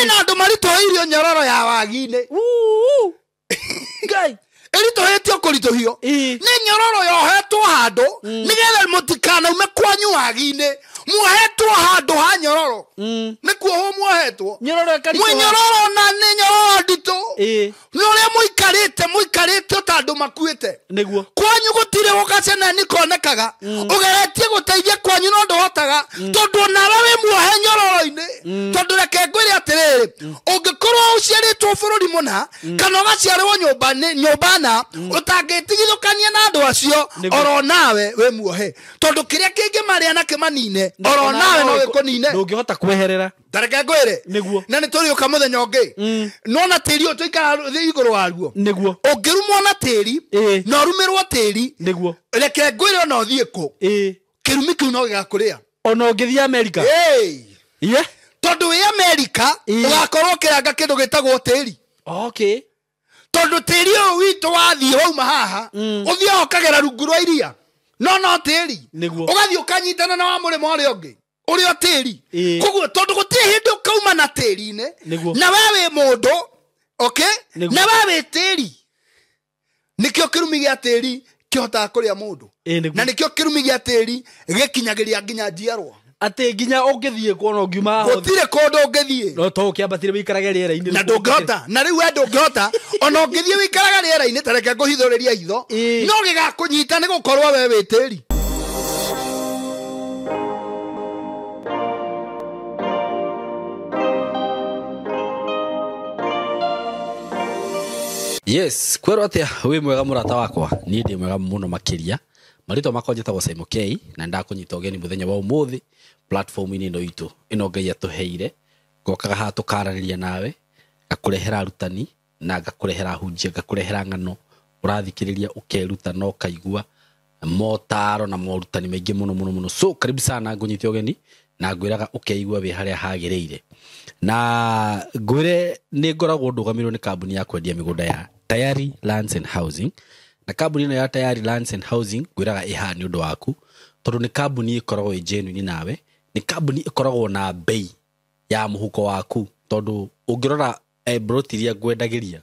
kwä na andå maritoeirio nyororo ya wagi-inä ngai irituhitio kurituhio ni nyororo yohetwo handu nigetha mutikanaume kwanyu wagi-ini muohetwo handu ha nyororo ni kuohwo muohetwo mwinyororo na ni nyororo nditu ni uria muikarite muikarite ta andu makuite niguo kwanyu gutire gukacene ni konekaga ugeretie guteithia kwanyu no nduhotaga tondu onawe wi muohe nyororo-ini tondu reke ngwire atiriri ungikorwo uciaritwo bururi muna kana ugaciarwo nyumba kana utangätigithåkania mm. na andå acio oronawe wä muohe tondå kä rä a na kä manine oronawe no wä kå kweherera tareke ngwä rä na nä tå rä å ka no na tä ri å tå ikara igå rå waruo nä guo na tä ri na å rumä rwo reke ngwä rä ona å thiä kå kä no gä gakå ona å ngä thiä amerika tondå wä amerika å gakorwo å kä ranga okay tondå tä ri å yå witå wathiä wauma haha å thiaga å rungu rwa iria no no tä ri å gathiä å kanyitana na wa må rä ma å rä a å ngä å rä o tä ri koguo tondå gå tirä hä kauma na tä ri-inä na wawä må ndå okay? na wawä tä ri nä kä o kä rumi gä a tä ri kä hotaga kå rä a må ndå na nä kä o kä rumi gä a tä ri gä nginya njiarwa atä nginya å ngä thiä kuona å ngiuma gå tirä kå å ngä thiä no to å kä ambatire wä ikarage rä era na ndå ngä hota na rä u we ndå ngä hota ona å ngä thiä wä ikaraga rä erainä ta reke ngå hithå rä ria hitho no gä gakå nyita nä gå korwo we wä tä ri yes kwerwo atia wi mwega murata wakwa ni ndi mwega muno makiria maritwa makwa njitagwo simon k na geni må muthenya wa umuthi platform ini no itu ino ngai atuheire ngokaga haha tukaraniria nawe ngakurehera arutani na ngakurehera hunjia ngakurehera ng'ano urathikiriria ukeruta na kaigua motaro na morutani maingi muno muno muno so karibu sana ngunyite geni na ngwiraga ukeigua wi haria hagiriire na ngwire ni ngoragwo ndugamirwo ni kambuni ya kwendia migunda ya tayari lands and housing na kambuni ino ya tayari lands and housing ngwiraga iha ni undu waku tondu ni kambuni ikoragwo i genuine nawe nä kambuni ä koragwo na mbei ya må huko waku tondå å ngä rora e eh, iria ngwendagä ria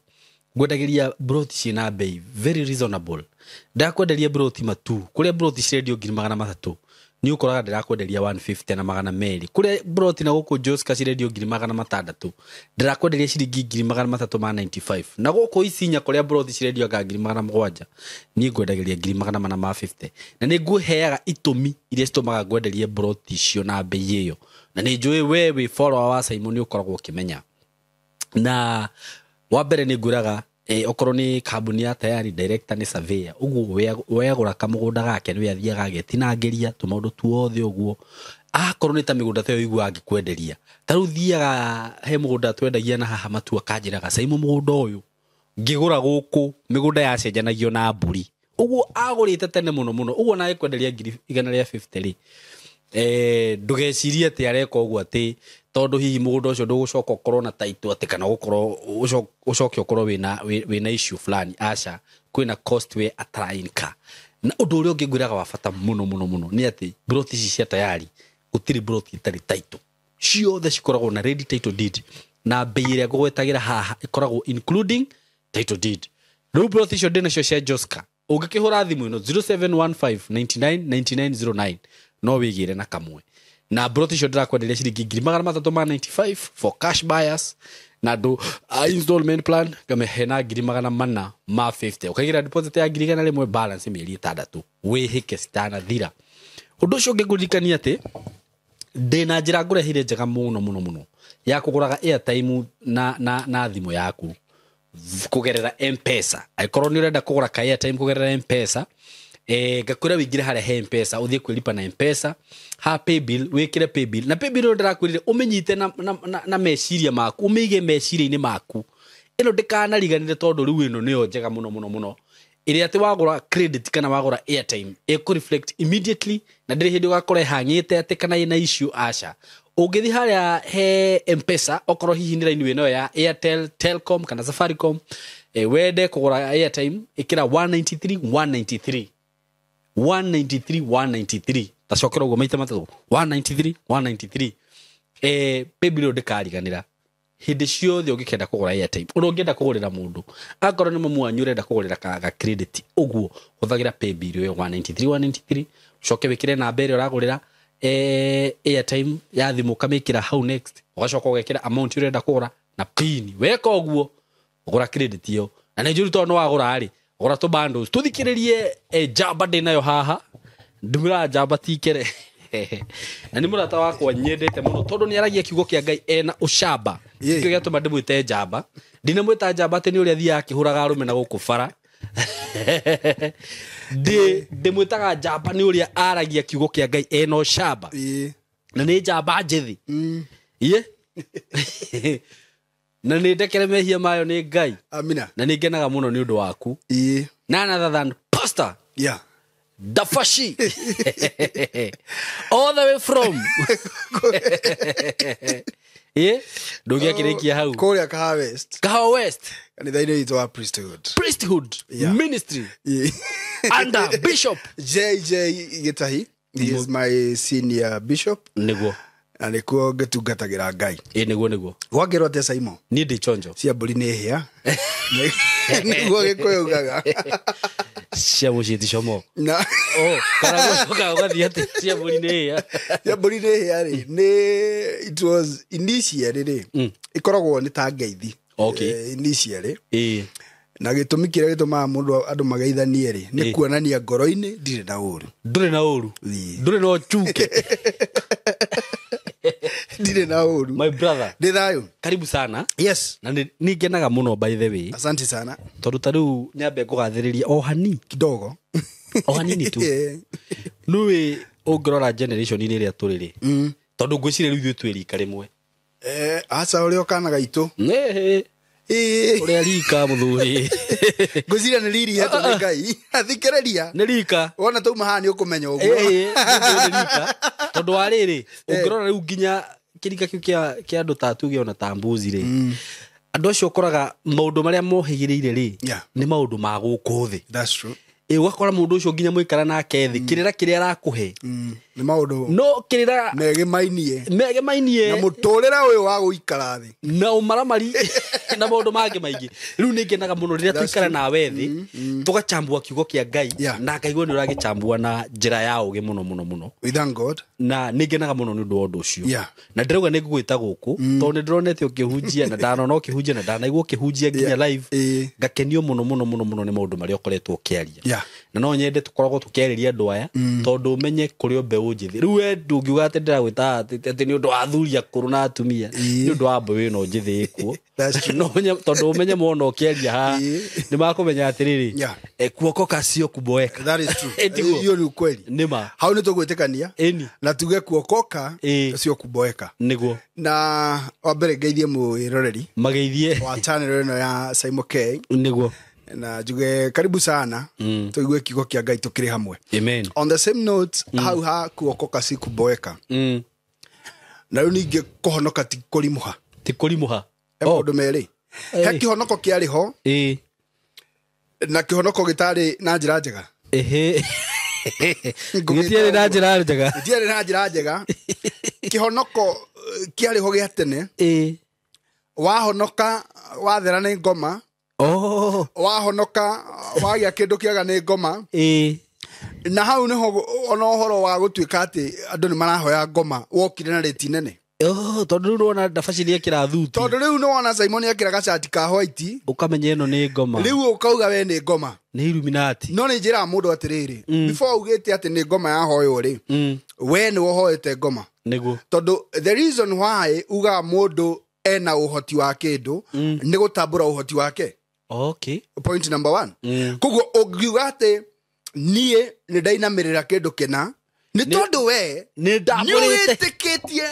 ngwendagä ria ciä na mbei very reasonable ndakwenderia matu kå rä a broti cirendio ngiri magana matatå ni ukoraga ndirakwenderia 150 na magana meri kuria broti na guku Josika cirendio ngiri magana matandatu ndirakwenderia ciringi ngiri magana matatu ma 95 na guku icinya kuria broti cirendio ga ngiri magana mugwanja ni ngwendagiria ngiri magana mana ma 50 na ni nguheaga itumi iria citumaga ngwenderie broti icio na mbei iyo na ni njui we wi follower wa Simon ni ukoragwo ukimenya na wambere ni nguraga okorwo nä kambuni ya tayari director nä surveyor uguo wegå ra kamugunda gake nä athiaga agätinangä ria tå maå ndå tuothe å guo akorwo nä ta mä gå nda ta yo igua angä kwenderia tarä thiaga he må gå nda twendagia na haha matua kanjä gacaimo må gå nda å yå ngä gå ra gå kå mä gå nda yacenjanagio na mburi å guo agå rä te tene må no må no å guo nagä kwenderia igana rä a rä Eh, ndugecirie atä areka å guo atä tondå hihi må gå nda å cio ndå gå coka å korwo na taitå atä kana gå korwo å coke å korwo wä na icio fulani aca kwä na costway atarainka na å ndå å rä a å ngä ngwä raga wa bata må no må no må no nä atä brot ici cia tayari gå tirä brot itarä taitå ciothe cikoragwo na ready title deed na mbei ä rä a ngågwetagä ra haha ä including title deed rä u brot icio ndä nacio cia joska å ngä kä hå ra thimå ä no 0715 99 no wigire na kamwe na broth icio ndirakwenderia ciringi ngiri magana matatå ma 95 for cash buyers na andå uh, installment plan ngamehena ngiri magana mana ma 50 ukagä ra deposit ya ngiri igana rä mwe balance mä eri ä tandatå wä hä ke citanathira å ndå å cio å ngä ngå ririkania atä ndä na njä ra ngå rehire njega må no må no må no ya kå gåraga airtime na, na, na thimå yaku kå gerera mpesa angä korwo nä å renda kå gåra ka airtime kå gerera mpesa e, eh, ngakwira wingire hare he mpesa uthie kwilipa na mpesa ha paybill wĩkĩre paybill na paybill ũyũ ndĩrakwĩrire ũmĩnyite na, na, na, na meciria maku umige meciria-inĩ maku ino ĩno ndĩkanariganĩre tondu rĩu ĩno niyo njega muno muno muno ili ati wagura credit kana wagura airtime ĩkũ reflect immediately na ndĩrĩ hĩndĩ ũgakora ĩhang'ĩte ati kana ina issue asha ũngĩthiĩ harĩa he mpesa okorwo hihi nĩ raini wino ya airtel telcom kana safaricom e, wende kugura airtime ikira 193 193 193 193 tacokera guo maita matatu 193 193 eh baby ro ndikariganira å ngä enda kå gå rä ra må ndå akorwo ni mamu wanyu urenda kugurira ga credit uguo huthagira paybill yo 193 193 ucoke wikire namba iria uragurira eh airtime ya kä ukamikira hau next ugacoka ra amount urenda kugura na pin weka gå ugura credit yo na nä njå ri tondå nä wagå ra rä gora tå tå thikä rä rie eh, jamba ndä nayo haha ndumä jamba tikere na nä må rata wakwa nyendete må no tondå nä aragia kiugo kä a ngai ena å camba kä gä tå ma ndä mwä te njamba ndinamwä ta jamba atä nä å rä a thiaga akä hå raga rå me mm. na gå kå bara ndä mwä taga jamba nä å rä a aragia kiugo kä a ngai ena å camba na nä njamba njä thä na nä ndekere mehia mayo nä ngai amina na nä ngenaga må no nä å ndå waku nanathathan pastor yeah. dafashi all the way from ndå gä akä rä kia hau kå rä a kaha west kaha west kanitha-inä witå wa priesthood priesthood ministry yeah. under bishop jj gä tahi he is my senior bishop nä guo na nikuo ngĩtungatagĩra ngai ĩ nĩguo nĩguo gwakĩrwo atĩa caimo niĩ ndĩ chonjo cia mbũri nĩ hĩa nĩguo gĩkũyũgaga cia mũciĩ ti como na oh, kana ũgathiĩ atĩ cia mbũri nĩ hĩa cia mbũri nĩ hĩa rĩ mm. nĩ it was ini cierĩ rĩ mm. ikoragwo nĩ ta ngeithi okay eh, ini cierĩ ĩĩ na gĩtũmi kĩrĩa gĩtũmaga mũndũ andũ mageithanie rĩ nĩ kuonania ngoro-inĩ ndirĩ na ũru ndũrĩ na ũru ndũrĩ na ũcuke ndirä na å ru ndä thayå karibu sana yes na nä ngenaga må no sana tondå ta rä u ngå gathä rä ria o hani kidogo o hanini tu nä wä å ngä rora rä a tå rä rä tondå ngwä cirä rä u ithuä twä rika rä mwe eh, aca å rä a å å rä a rika må thuri ngå cira nä riri hetå nä ngai athikä rä ria nä rika wona tauma haha nä å kå menya å guo tondå wa rä rä å ngä rora rä u nginya kĩringa kä kĩa andå ta tuge ona ta mbuzi rä mm. andå acio ũkoraga rä ire rä nä maå ndå ma å gakora må ndå å cio nginya mwĩkara nake thĩ mm. kĩrĩra kĩrĩa arakũhe mm nä maå ndå no kä rä ra mege mainie mege mainie na må tå rä ra å yå wa gå ikara thä na å maramari na maå ndå mangä maingä rä u nä ngenaga må mm-hmm, mm-hmm. mm. no rä rä a tå ikara nawe thä tå gachambua kiugo kä a ngai na ngaigua nä å ragä chambua na njä ra ya å gä må no må no må no na nä naga må no nä å ndå wa å ndå å cio na ndä rauga nä ngå gwä ta gå kå tondå nä ndä ronete å kä hunjia na ndanona å kä hunjia na ndanaigua å kä hunjia nginya eh. ngakenio må no må no må no må no nä maå ndå marä a å koretwo å kä aria na no nyende tukoragwo tukeriria andu aya mm. tondu umenye kuri o mbeũ njĩthĩ rĩu we ndũngiuga atĩ ndĩragwĩtaga ati nĩ ũndũ wa athuri akũrũ na atumia nĩ ũndũ wa mbeũ ĩno njĩthĩ ĩkuo tondũ umenye mona ũkĩaria haha nĩ makũmenya atĩrĩrĩ eh, kuoko kasio kuboeka iyo ni ukweli nĩma hau nĩ tũgwĩtĩkania na tuge kuokoka sio kuboeka nĩguo na wambere ngeithie mwĩroreri mageithie wa channel ĩno ya Simon K nĩguo na njuge karibu sana mm. tuigue kiugo kia ngai tukiri hamwe Amen. on the same note mm. hau ha kuokoka si kuboeka mm. na riu ningi kuhonoka ti kurimuha ti kurimuha e maundu oh. meri he kihonoko kiari ho e. na kihonoko gitari na njira njega gutiari na njira njega gutiari na njira njega kihonoko eh, kiari ho a tene e. wahonoka wathera nä ngoma Oh. wahonoka wagĩa kĩndũ kĩega nĩ ngoma na hau ho ona horo wa gũtuĩka atĩ andũ nĩ marahoya ngoma wokire na rĩti nene oh, tondũ rĩu rwona ndabaci nĩ ekĩra thuti tondũ rĩu nĩ wona caimo nĩ ekĩra gacati ka hwaiti ũkamenya no nĩ ngoma rĩu ũkauga we nĩ ngoma nĩ iluminati no nĩ njĩraga mũndũ atĩrĩrĩ mm. before ugĩte atĩ nĩ ngoma yahoywo rĩ mm. we nĩ wohoete ngoma nĩguo tondũ the reason why ugaga mũndũ ena ũhoti wa kĩndũ mm. nĩ gũtambũra ũhoti wake okay. mm. koguo ũngiuga atä niä nä ndainamä rä ra kä ndå käna nä tondå we nä tä kä tie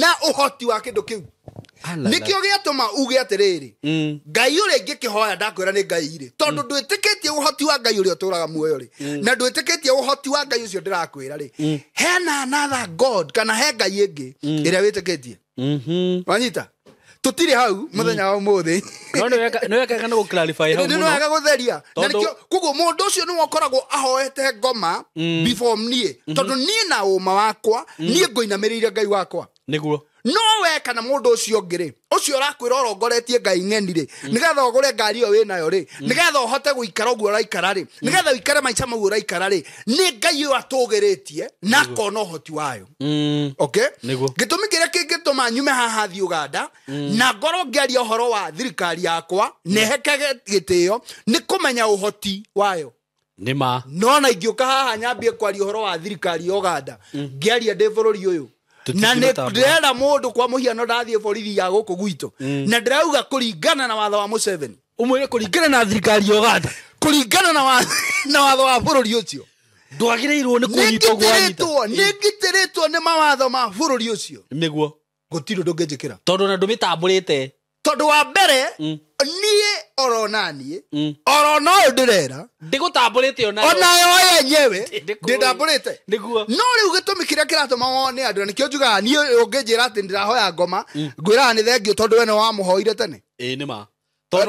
na å hoti wa kä ndå kä u nä kä o gä atå ma uge atä rä rä ngai å rä a ingä kä hoya ndakwä ra nä ngai rä tondå mm. ndwä tä kä tie å hoti wa ngai å rä a å tå raga muoyo rä mm. na ndwä tä kä tie å hoti wa ngai å cio ndä rakwä ra rä mm. hena another god kana he ngai ä ngä ä rä a wä tä kä tie mm-hmm. wanyita tutirä hau må mm. thenya wa må thä nĩwekaga gå theria na koguo må ndå å cio nä wokoragwo ahoete ngoma mm. before niä mm-hmm. tondå niä na å ma wakwa mm-hmm. niä ngå inamä rä ire ngai wakwa niguo no we kana mundu ucio ngi ri ucio ũrakwĩra ũrongoretie ngai ng'eni rĩ mm. nĩgetha ũgũre ngari yo wĩ nayo rĩ mm. nĩgetha ũhote gũikara ũguo ũraikara rĩ mm. nĩgetha ũikare maica mau raikara rĩ nĩ ngai ĩyo atũgĩrĩtie na akona hoti wayo okay gĩtũmi kĩrĩa kĩngĩtũma nyume haha thiĩ ũganda na ngorwo ngĩaria ũhoro wa thirikari yakwa nehekage gĩtĩo nĩ kũmenya ũhoti wayo nĩma no na ingĩũka haha nyambie kwaria ũhoro wa thirikari ya ũganda ngĩaria ndĩ bũrũri ũyũ na ndirenda mundu kwa muhiano ndathiä borithi ya gå kå gwitå mm. na ndärauga kå ringana na watho wa museveni umwire kå ringana na thirikari ya uganda kå ringana na watho wa bå rå ri å cio ndwagärä nä kå nä ngitä rä two nä mawatho ma bå rå ri å cio nä guo gå ndå ngä njä kä ra tondå na ndå mä tambå rä te tondå wa mbere mm. ni oro nanie mm. oro no ndirera ndigutamburite ona onayo yenyewe rä niguo no riu gitumi kiria kiratuma wone kä ratå mm. ma nie unginjira ati ndirahoya ngoma ngwiraga ni thengio tondu we ni wamuhoire tene ii ni ma You,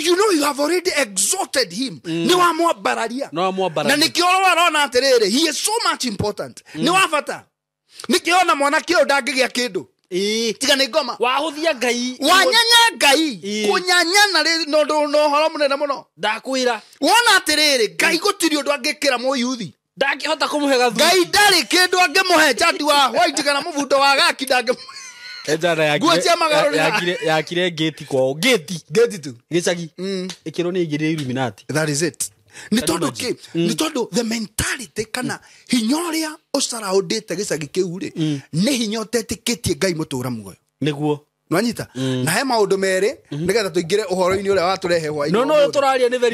you know you have already exalted him mm. nä wamwambararia nä kä oro arona atä rä rä he is so much important mm. nä wa bata nä kä ona mwanake å ndangä gä a kä ndå ngoma wahå thia ngai wanyanya ngai kunyanyana no ndu no horo munene muno ndakwira wona rä ngai hota kå må muyuthi ndangihota ndarä kä ndå angä må angimuhe njandi wa white kana mubundo wa gaki ndangi nguo cia magarå yakire ngäti kwao ngäti ngäti tu gä cagi ä mm. kä rwo nä igä rä iluminati that is it nä tondå kä mm. nä tondå the mentality kana hinya å rä a å caraåndä te gä cagi kä u rä mm. nä hinya å tetä kä tie ngai må tå ra muoyo näguo nwanyita mm. na he maå ndå merä mm-hmm. nä getha tå ingä re å horo-inä å rä a watå rehe hwainå tå raria nä rä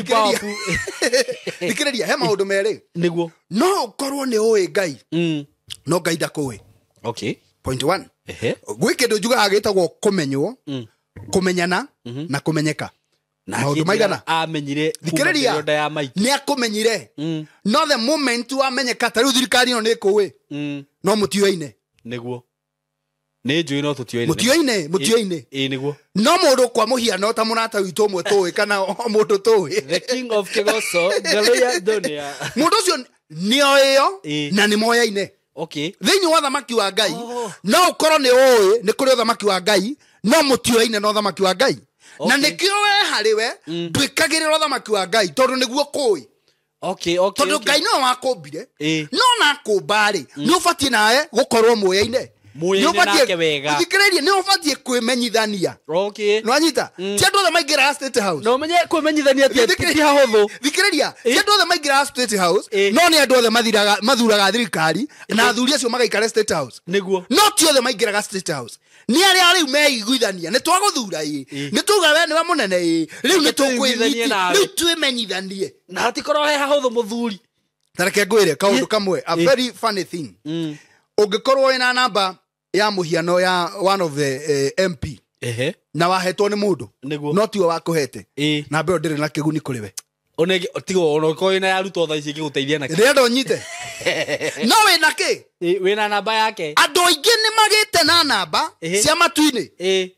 ria he maå ndå merä guo no å korwo nä å ä ngai mm. no ngai ndakå ä gwä kä ndå njugaga gä tagwo kå menywo kå menyana mm-hmm. na kå menyeka maundu maigana amenyire thikiriria ni akumenyire no the moment wamenyekate riu thirikari ino ni kuwi no mutioine niguo nä njå ä no tå tioine må tioine ä guo no må ndå kwa må hiano ta må rata witå å mwe tå ä kana o må ndå tå ä må ndå å cio nä o ä yo na nä moyaine thä inä wa thamaki oh. wa ngai no å korwo nä å ä nä kå rä å thamaki wa ngai no må tiåaine na å thamaki wa ngai na nä we hari we ndwä mm. kagä rä ra thamaki wa ngai tondå nä guo kå okay, okay, tondu ngai no we wakå mbire no na kå mbarä nä å batiä nawe gå korwo muoya-inä thikiririe nä ubatiä kwä menyithania nä wanyita ti ti no nä andå mathuraga thirikari na athuri acio magaikare no ti othe maingä raga nä arä a rä u meiguithania nä twagåthura ä nä tuge we nä we må nene ä rä u nä tå kwä rä u twämenyithanie na hatikorwo he hahå thå må thuri tareke ngwä re kaå ndå kamwe a very funny thing å ngä korwo na namba ya må hiano ya one of the uh, eh, mp na wahetwo nä må ndå no tiwe wakå hete namba ä yo ndä rä na kä guni kå rä we no wä na kä namba yake andå aingä nä magä te na namba cia matu-inä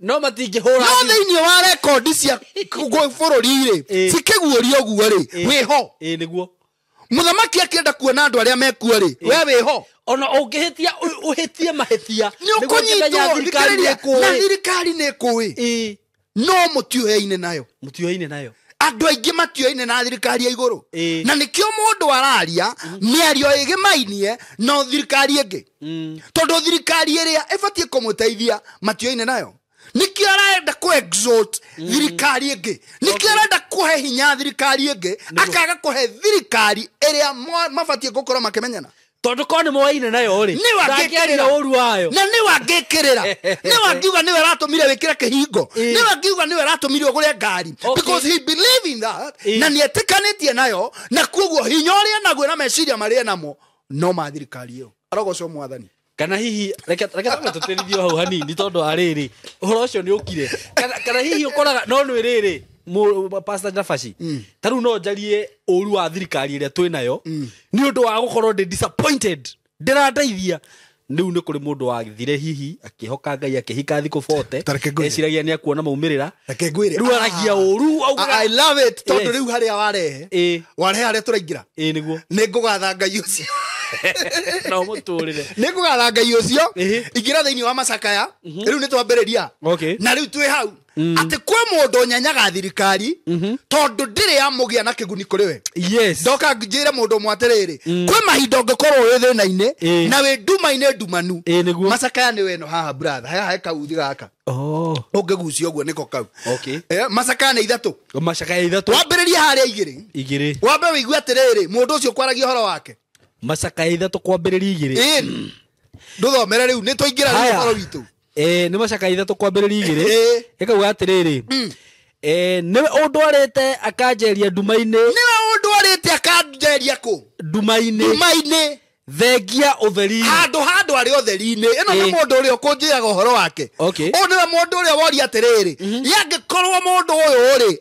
no matingä hå ra no thä iniä wa rekondi cia bå rå ri-rä cikä guoria å guo rä wä ho nä guo muthamaki akienda kuona andå arä a mekua rä we wä ho ona å ngä hä tia å hä tie mahätia kå nyitwo na thirikari nä kå ä no må tiå heine nayo må tiå heine nayo andå aingä matioinä na thirikari ya igå rå na nä kä o må ndå araria mä mm-hmm. ario ä gä mainie no thirikari ä ngä mm. tondå thirikari ä rä a ä batiä kå må teithia matioinä nayo nikio arenda ku exalt mm-hmm. thirikari ingi nikio arenda he hinya thirikari ngä akaga he thirikari gå mabatie makä menyana tondå korwo nä moaine nayo rä ndangäaria å ru wayo na nä wangä kä rä ra nä wangiuga nä we ratå mire wä kä re kä hingo nä wangiuga nä we ratå mire å gå re ngari na nä etä kanä tie nayo na koguo hinya å rä enaguo na meciria marä enamo no ma thirikari ä yo arogocwo mwathani kana hihi reke tå tärithio hau hanini tondå arä rä å horo å cio nä å kire kana hihi å koraga no nä rä rä nabaci mm. ta rä u no njarie å ru wa thirikari ä rä a twä nayo nä å ndå wa gå korwo ndä randeithia rä u nä kå rä må ndå wathire hihi akä hoka ngai akä hika thikå bote nä akuona maumä rä ra rä u aragia å ru rä u harä a warehe warehe harä a tå raingä ra nä guo nä ngå gatha ngai å cio nä ngå gatha ngai å cio ingä ra thä inä wa macakaya rä u nä twambä rä ria na rä u twä hau Mm. atä kwä må ndå nyanyaga thirikari tondå ndä rä amå gä a na kä guni kå rä we ndoka njä re må ndå atä rä mm. rä kwä mahinda å ngä korwo wä thä na-inä na wä nduma-inä ndumanu macakaya nä weno haha bratha oh. haya he kauthi gaka å ngä gucia å guo nä ko kau macakaya nä ithatå rä ria harä a igä rä wambe wä igue atä rä rä må ndå å cio kwaragia å horo wake macakaya ithatå kwambä rä ria igä rä ndå thomere rä u nä twaingä ra rä witå nä macaka ithatå ria igä rä ä kauga atä rä hmm. rä nä å ndå arä te akanjeria nduma-inä nä we å ndwarä te akanjeria kå nduma-inä nduma-inä thengia ũtheri handũ handũ arĩ ũtheri-inĩ ĩno nĩ mũndũ ũrĩa ũkũnjĩraga ũhoro wake ndå å rä a woria atä rä mhm. rä yangä korwo må ndå å yå rä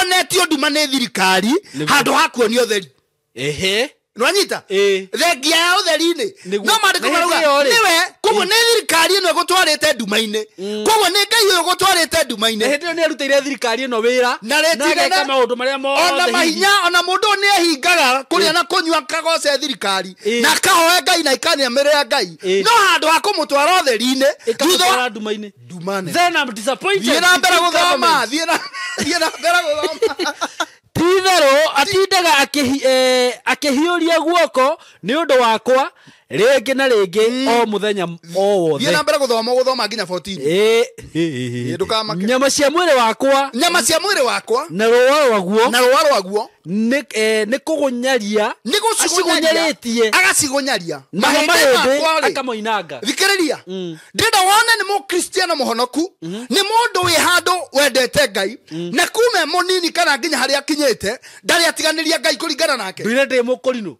onetio nduma nä thirikari handå hakuonia handũ hakuonio ũtheri nwanyita thengia ya utheri-inĩ no mandĩko marauga nĩwe koguo nĩ thirikari ino ĩgũtwarĩte nduma-inĩ mm. koguo nĩ ngai ũyũ ũgũtwarĩte nduma-inĩ hĩndĩ ĩyo nĩ arutĩire thirikari ĩno wĩra na rĩtigana maundu maria mothe ona mahinya ona mundu ũyũ nĩ ehingaga kũrĩa na kunywa kagoce thirikari na kahoe ngai na ikanĩamĩrĩra ngai no handu ha kumutwara ũtheri-inĩ thutha nduma-inĩ nduma nene thiĩ na mbere gũthoma thiĩ na mbere gũthoma ti atindaga akä hiå eh, ria guoko nä å ndå wakwa rĩngĩ na rĩngĩ hmm. o mũthenya o wothe thiĩ mbere gũthoma gũthoma nginya 14 ndũkamake nyama cia mwĩrĩ wakwa nyama cia mwĩrĩ wakwa na rũa rwaguo na rũa rwaguo nĩ kũgũnyaria nĩ gũcigũnyarĩtie agacigũnyaria mahe mahĩndĩ akamoinanga thikĩrĩria hmm. ndĩrenda wone nĩ mũkristiano mũhonoku hmm. nĩ mũndũ wĩ handũ wendete ngai na kume mũnini kana nginya harĩa akinyĩte ndarĩ atiganĩria ngai kũringana nake ndire ndĩ mũkũrinũ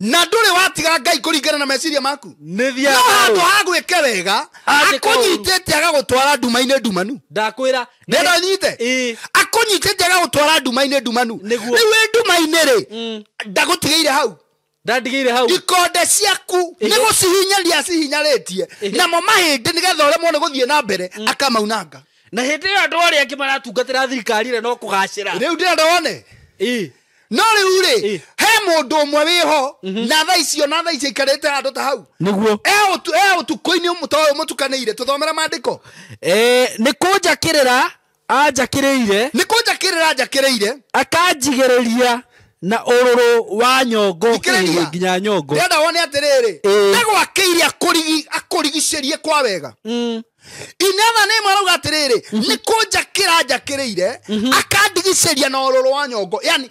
na ndũrĩ watiga ngai kũringana na meciria maku no handũ ha gwä wega akũnyitĩte agagũtwara nduma inĩ ndumanu ndakwĩra ra nä nyite akå nyitä nduma inĩ ndumanu rĩu wĩ nduma inĩ rĩ mm. ndagũtigĩire hau ndandigĩire hau ikonde ciaku nĩ gå cihinyaria cihinyarä namo mahĩndĩ nĩgetha nä getha gũthiĩ na mbere mm. akamaunanga na hĩndĩ ĩyo andũ arĩa angĩ maratungatĩra thirikari re no kũgacĩra rĩu ra rä u no rä u rä he må ndå å mwe wä ho mhm. na tha icio na tha icio ikarä te handå ta hau nä e å tukå-inä ta å yå må tukanä ire tå thomera mandä ko nä kå njakä rä ra anjakä rä ire nä kå njakä rä ra anjakä rä ire akanjigä rä ria na ururu wa nyongo kihihi nginya nyongo ndenda wone atiriri ndagwakiire rie kwa wega mm. inyana nä atä rä rä mhm. nä kå njakä ra njakä rä ire mhm. akandigicä ria na ũrũrũ wa nyongo yani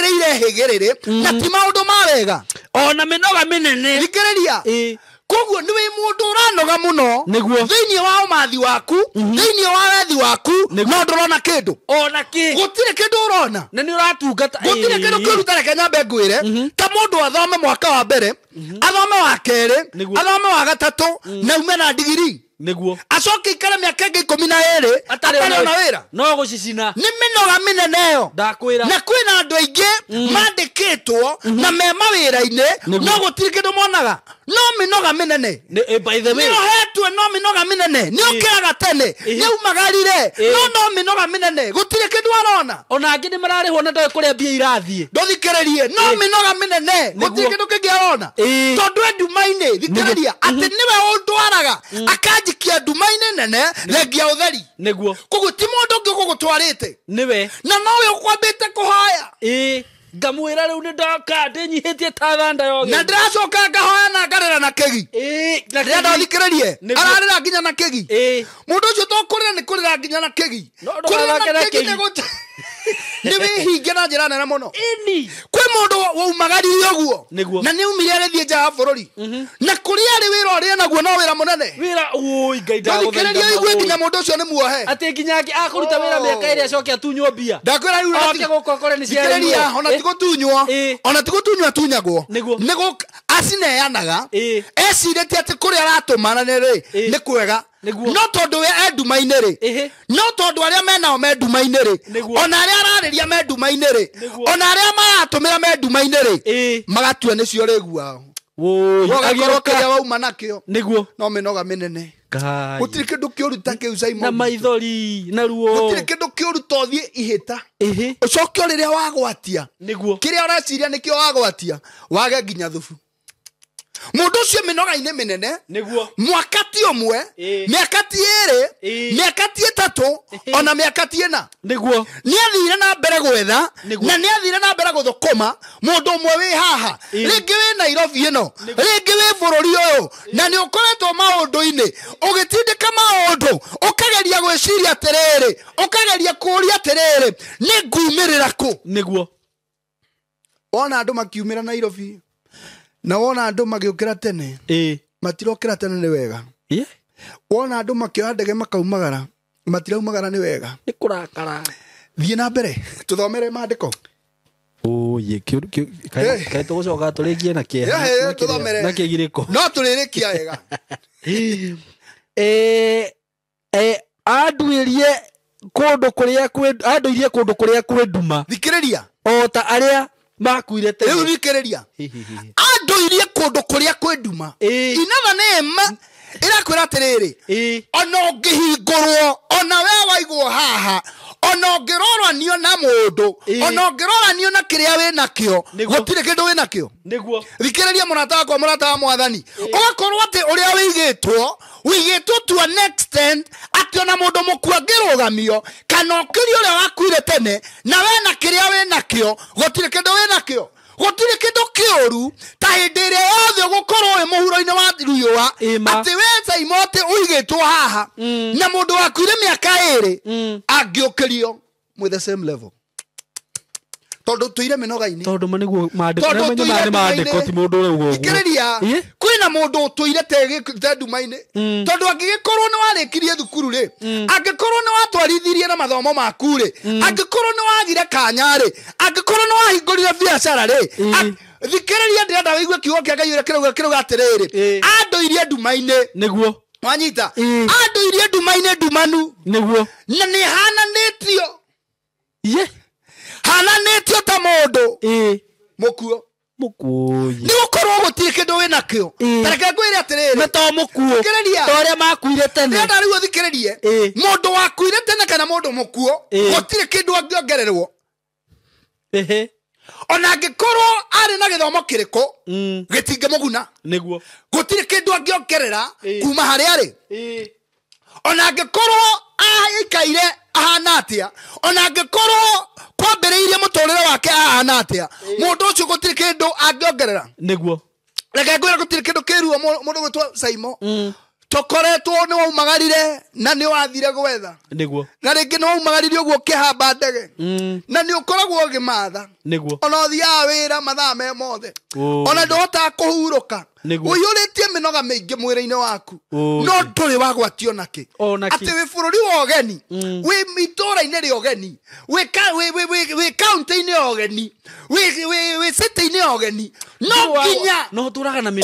rä ire hä gä rä rä na mm. ti maå ndå ma wega ona mä mä noga nene mĩnoga mĩnene thikĩrĩria koguo nä wä må ndå må no niguo thä wa mathi waku mhm. thä wa wethi waku no ndå rona kä ndå ona ki gå tirä kä ndå å rona na nä å ratungata gå tirä kä ndå kä reke nyambe ngwä re mhm. ta må ndå athome mwaka wa mbere mhm. athome wa kerä athome wa gatatå naume na ndigiri niguo acoke ikara miaka ingi ikumi na iri atari ona wira no gucicina ni minoga minene yo ndakwira na kwina andu aingi mm-hmm. mandikitwo mm-hmm. na me mawira-ini no gutiri kindu monaga no minoga minene niohetwe eh, no minoga minene eh. ni ukiraga tene eh. ni umagarire no no minoga minene gutiri kindu arona ona angi ni mararihwo na ndoe kuria mbia irathie nduthikiririe no minoga minene gutiri kindu kingi arona tondu e nduma-ini thikiriria ati mm-hmm. niwe undwaraga mm. akanja njikia nduma-inä nene thengia å theri nä koguo ti må ndå å ngä gå gå twarä te nä we na nowe å kwambä te kå haya ä ra rä u nä ndoka ndä nyihä tie tathanda na ndä racoka ngahoya na ngarä na kä gi rä a rä rie ra nginya na kä gi må ndå å cio tokå rä ra nä kå rä ra nginya na kä gi na kä gi nä nä wä hinge na njä ra nene må no kwä må ndå waumagaririe å guo na nä aumire arä thiä nja ya bå rå ri mhm. na kå rä arä wä ra å rä enaguo no wä ra må nene thikä rä ria igue nginya må ndå å cio nä muohe atä nginya akå ruta wä ra oh. mä aka ä rä a coke atunywo mbia ndakwä ra rä rä ria ona tigå eh. tunywo eh. ona tigå tunywo atunyagwo nä gå acineanaga eh. ecirä tie atä kå rä a aratå mana nä rä nä kwega no tondå we enduma-inä rä no tondå arä a menao menduma-inä rä ona arä a ararä ria menduma-inä rä ona arä a maratå mä ra menduma-inä rä magatua nä cio rä guao gagakorwo kä rä wauma nakä o näguo no mä noga mä nene gå tirä kä ndå kä å ru ta kä u na maithori na ruo gå tirä kä ndå kä å ruta å thiä ihä ta å coke o rä rä a wagwatia näguo kä rä a å reciria nä kä o wagwatia wage nginya thubu mundu ucio minogaine minene niguo mwaka ti omwe miaka ti iri miaka ti itatu ona miaka ti ina niguo ni athire na mbere gwetha na ni athire na mbere guthukuma mundu umwe wi haha ringi wi nairobi ino ringi wi bururi uyu na ni ukoretwo maundu-ini ugitindika maundu ukageria gwiciria atiriri ukageria kuria atiriri ni ngumirira ku niguo wona andu makiumira nairobi na wona andå magä tene ä ra tene nä wega wona andå makioya ndege makaumagara matiraumagara nä wega nä kå rakara thiä na mbere tå thomere mandä åyä kaä tå gå coka tå rä kie na kĩna kä girä ko no tå rä rä kia wega andå irie kå ndå kå rä a kwä nduma thikä rä ria o ta arä a makuire te riu thikiriria anduirie kundu kuria kwi nduma inatha nä ma irakwira atiriri ona ngihingurwo ona we waigwo haha ona ngĩroranio na ndå ona roranio na kä ndå wä nakä o thikä rä ria må rata wakwa mũrata wa mwathani a wä igä two wĩigĩtwo to an extent atä ona mũndũ rå gamio kana rä a wakuire tene na we na gå tirä kä ndå wä nakä o gutirä kä ndå kä å ru ta hä ndä ä rä a yothe å gå korwo wä må huro-inä wa riå atä we saimote å igä two haha mm. na må ndå wakuire mä aka ä rä mm. angä å kä rio the same level tondu tuire minogaini tondu ma niguo mandiko ti mundu ure uguo ikiriria kwina mundu tuire te ndumaini mm. tondu angigikorwo ni warikirie thukuru ri mm. angikorwo ni watwarithirie na mathomo maku ri mm. angikorwo ni wagire kanya ri angikorwo ni wahingurire biacara ri thikiriria ndirenda wigue kiugo kia ngai uria kirauga kirauga atiriri anduirie ndumaini niguo wanyita anduirie ndumaini ndumanu niguo na nihananitio yeah hananitio ta mundu ii mukuo gå nigukorwo gutie kindu wina kio tareke ngwire atiriri na to mukuo to uria makuire tene rä rie må ndå wakuire tene kana gå tirä kä ndå angä ehe ona korwo arä na githomo gå tirä kä ndå angä ongerera kuma haria ari ona korwo aikaire ahana atia ona ngikorwo kwambiriirie muturire wake ahana atia mundu ucio gutiri kindu angiongerera niguo reke ngwira gutiri kindu kirua mundu gwitwa saimo mm tukoretwo ni waumagarire na ni wathire gwetha niguo na ringi ni waumagarire uguo kihamba ndege mm. na ni ukoragwo ugimatha niguo ona uthiaga wira mathaa me mothe ona ndohotaga noga mä ingä mwä rä inä waku no rä wagwatio wä bå rå ri wa ũgeni mm. wĩ itũũra-inĩ rĩa ũgeni wä kauntä -inä ya ũgeni wä cĩtĩ -inä ya ũgeni no nginya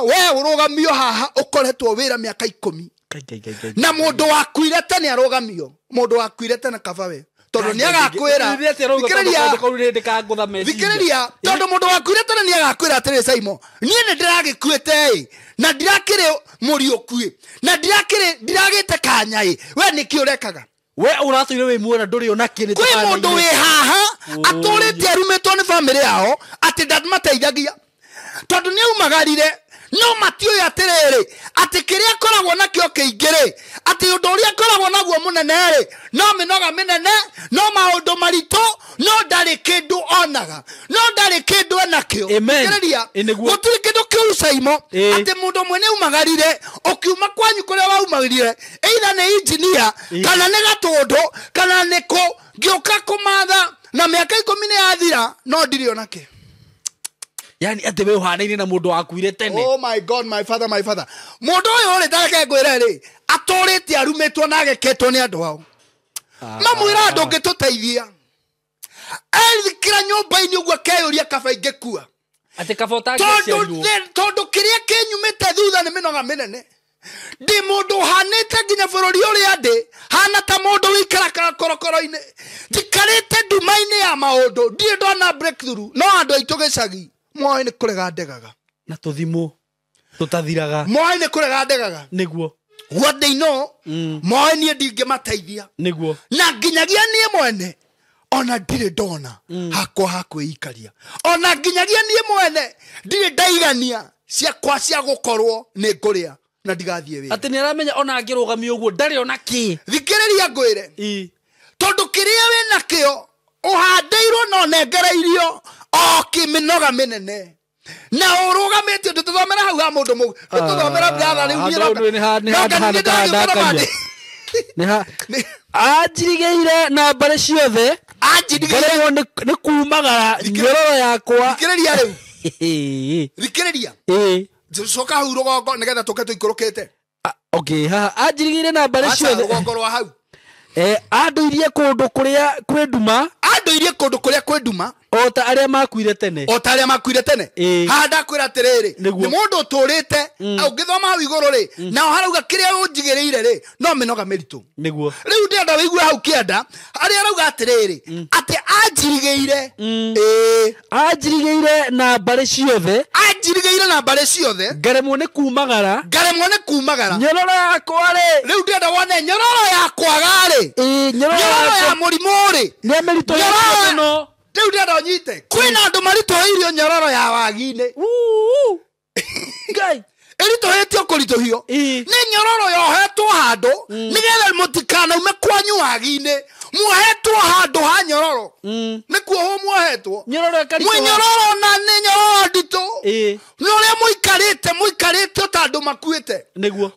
we rå gamio haha mä aka ikå mi na mũndũ wakuire tene arũgamio mũndũ wakuire tene kaba we tondu ni agakwira thikiriria tondu mundu wakuire tene ni agakwira atiri caimo nie ni ndiragikuite na å kuä na ndiragä te kanyaä we å urekaga we uratuire wi muona nduri ona kiri kwi mundu wi haha two nä bamä rä yao ati ndamateithagia tondå ni aumagarire no matiå ya atä rä rä atä kä rä a akoragwo na kä o kä ingä rä atä å ndå å rä a akoragwo naguo må no mä noga mä nene no maå ndå maritå no ndarä kä ndå onaga no ndarä kä ndå ena kä o ria kä ndå kä u caimo atä må ndå å mwe nä aumagarire å kiuma kwanyu kå rä a waumagarire eitha nä injinia kana nä gatå ndå kana nä kå ngä å ka kå matha na mä aka ikå mi nä yathira no ndirä ona yani atä wä hanaine na må ndå wakuire tene oh my god my father my father må ndå å yå rä ndake ngwä re rä na ageketwo nä andå ao ah. mamwä ra andå ngä tå teithia ethikä ra nyå mba-inä å guo akeyå ria kaba ingä kua tondå kä rä a kä nyumä te thutha ni mä noga mä nene ndä må ndå hanä te nginya bå rå ri å rä a ndä hana ta må ndå wä ikarakaa korokoro-inä njikarä te nduma-inä ya maå ndå ndirä breakthrough no andå aitå gä nä kå rega ndegaga na tå tå thimå tathiraga tũtathiraga nä kå rega ndegaga nä guo they know mm. ndingä mateithia nä guo na nginyagia niä mwene ona ndirä ndona mm. hakwa hakwä ikaria ona nginyagia niä mwene ndirä ndaigania ciakwa cia gå korwo nä ngå rä a na ndigathiä wä atä nä aramenya ona rå å guo ndarä ona thikä rä kä kĩ thikĩrĩria ngwĩre tondũ kĩrĩa wĩ nakĩo ũhandĩirwo na ũnengereirio o mä noga mä nene na å rå gamä tie ndå tå thomera hau ha må ndå må ndå tå thomera anjirigä ire na mbarä ciothe anjirigäirwo nä kumagara nyororo yakwa thikä rä ria coka hau rå gongo nä getha tå ke tå ikå rå kä te ah, haha anjirigä ire na mbarä ciothe rwa hau eh, andå irie kå ndå kå rä a kwä nduma andå irie kå ndå kå rä a kwä nduma ota aria arĩa makuire tene ota aria arĩa makuire tene haha ndakwĩra atĩrĩrĩ nĩ mũndũ ũtũrĩte mm. ũngĩthoma hau igũrũ ri mm. na harauga kiria ũnjigĩrĩire ri no mĩnoga mĩritũ nĩguo rĩu ndĩenda wĩigue hau kĩenda arĩa arauga atĩrĩrĩ mm. atĩ anjirigĩire eh anjirigĩire na bare ciothe anjirigĩire na bare ciothe ngaremwo ni kumagara ngaremwo ni kumagara nyororo yakwa ri rĩu ndĩenda wone nyororo yakwaga rĩ nyororo ya mũrimũ rĩ nĩ mĩritũ mũno riu ndenda nyite kwina andu irio nyororo ya wagi tio kå ritå hio ni nyororo yohetwo handu må tikanaume kwanyu wagi mwohetwo handå ha nyororo nä kuohwo muohetwo mwenyororo na nä nyororo nditå nä å rä a må ikarä te må ikarä te å ta andå makuä te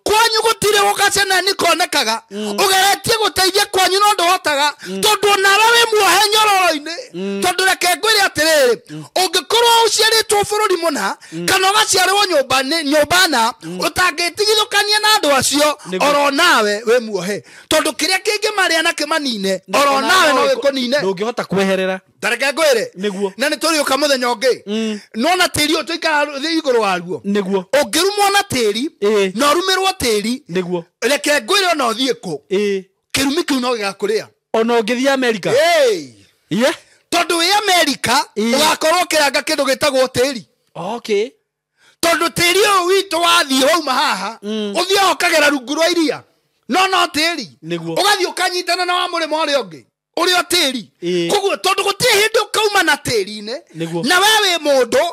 kwanyu gå tirä gå gaceneni konekaga å mm. geretie gå teithia kwanyu no ndå hotaga mm. tondå onawe wä muohe nyororo-inä mm. tondå reke ngwä rä atä rä rä å ngä korwo å ciarä two bå rå ri mũna kana å gaciarwo nyå na å tangä tigithå kania na andå acio oro nawe wä muohe tondå kä rä a kä ngä marä a na kä manine oro nawe no gikunine ndungihota kweherera ndareke ngwire niguo na ni turi uka muthenya ungi mm. nona tiri uyu tuikara thi iguru waruo niguo ungirumwo na tiri na urumirwo tiri niguo reke ngwire ona uthie ku kirumi kiu no gigakuria ona ungithie america yeah tondu wi america ugakorwo kiranga kindu gitagwo tiri okay tondu tiri uyu witu wathiä wauma haha å mm. thiaga rungu rwa iria no no tĩri ũgathiĩ ũkanyitana na wa mũrĩmo ũrĩa ũngĩ ũrĩa tĩri koguo tondũ gũtirĩ hĩndĩ kauma na tĩri-inĩ na we wĩ mũndũ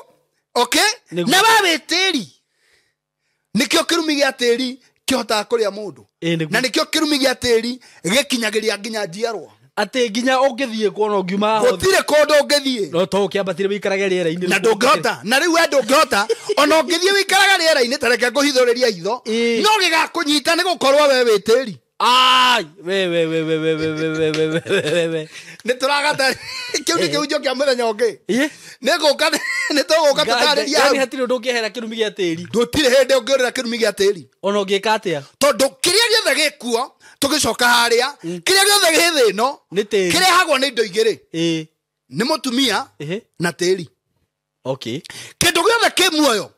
okay na we wĩ tĩri nĩkĩo kĩrumi gĩa tĩri kĩhotaga kũrĩa mũndũ na nĩkĩo kĩrumi gĩa tĩri gĩkinyagĩria nginya njiarwa atä nginya å ngä thiä kuona å ngiuma gå tirä kå ndå å ngä thiä no to å kä ambatirä wä ikarage rä na ndå ngä hota na rä u we ndå ngä hota ona å ngä thiä wä ikaraga rä erainä inä ta reke ngå hithå rä ria hitho no gä gakå nyita nä gå korwo we wä tä ri nä tå ragata kä u nä kä unjio kä a må thenya å ngä nä gå ka nä tå ka tå tarä ria å ndå å ngä ehera kä rumi gä a tä ri ndå tirä hä ndä å ngä å rä ra kä rumi gä a tä ri ona å ngä ka atä a tondå kä rä a gä othe gä kuo tugicoka haria kiria giothe githi no kirehagwo ni indo igiri ni mutumia na tiri okay kindu giothe ki muoyo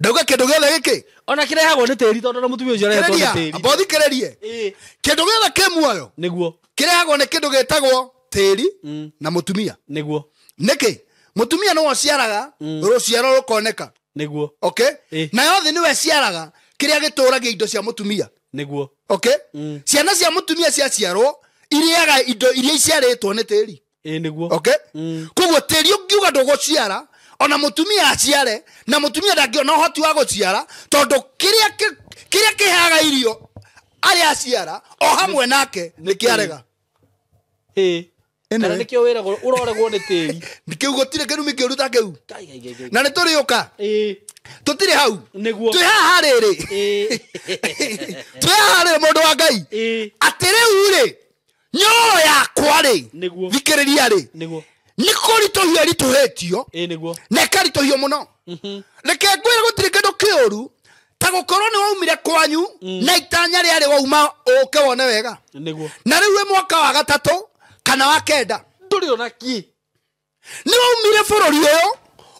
ndauga kindu giothe giki ona kirehagwo ni tiri tondu na mutumia ucio arehetwo ni tiri amba uthikiririe kindu giothe ki muoyo niguo kirehagwo ni kindu gitagwo tiri na mutumia niguo niki mutumia niwe ciaro ruciaro rukoneka niguo okay nayo thi niwe ciaraga kiria gituragia indo cia mutumia niguo okay mm. ciana cia tumia ciaciarwo iriaga indo iria iciarĩtwo nĩ tĩri ĩ nĩguo okay mm. koguo tĩri ũngiuga ndũgũciara ona tumia aciare na mũtumia ndangĩona ũhoti wa gũciara tondũ kĩrĩa kĩrĩa kĩheaga irio arĩa aciara o hamwe nake nĩ kĩarega ĩ kana nä tä ri kä kä rumi kä å kä u na nä tå rä å ka tå tirä hau nä twä haha rä rä twä haha rä må ndå wa ngai atä rä u rä nyoo yakwa rä thikä rä ria rä nä kå ritå hio ritåhio hä tio na ä karitå hio må mhm. no reke ngwä ra gå tirä kä ndå kä å ru ta gå korwo nä waumire kwanyu mm. na itanya rä arä wauma å ke wone wega na rä u mwaka wa gatatå kana wa kenda ndå rä ona ki nä waumire bå rå ri å yå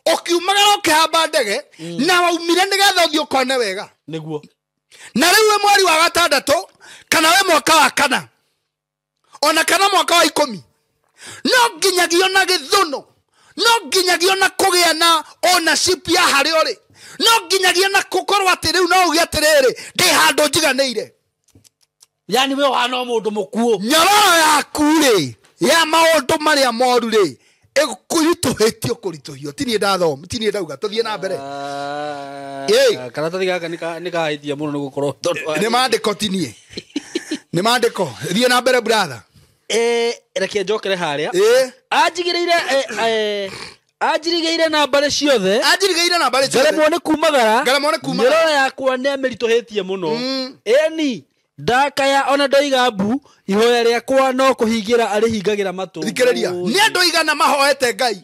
å kiumagara å kä hamba ndege mm. na waumire nä getha å thiä kone wega niguo na rä u we mweri wa gatandatå kana we mwaka wa kana ona kana mwaka wa ikå no nginyagio na gä thå no no nginyagio na kå gä na ownership ya harä orä no nginyagio na gå korwo atä rä u no å gä atä rä rä ndä handå njiganä ire yani we hana mundu mukuo nyororo yaku ri ya maundu maria moru ri kurituhitio kurituhio tinie ndathoma tinie ndauga tuthie na mbere ah, karatathi gaka nikahithia muno nigukorwo ni mandiko tinie ni mandiko thie na mbere bratha reke njokere haria anjigiriire anjirigeire nambare ciothe anjirigeire nambare ciothe ngaremwo ni kumagara ngaremwo ni kumagara nyoroya yakwa ni amiritu hitie muno eni mm ndakaya ona ndoiga mbu ihoya rĩakwa no kũhingira arĩhingagira matũ thikĩrĩria nĩ andũ igana mahoete ngai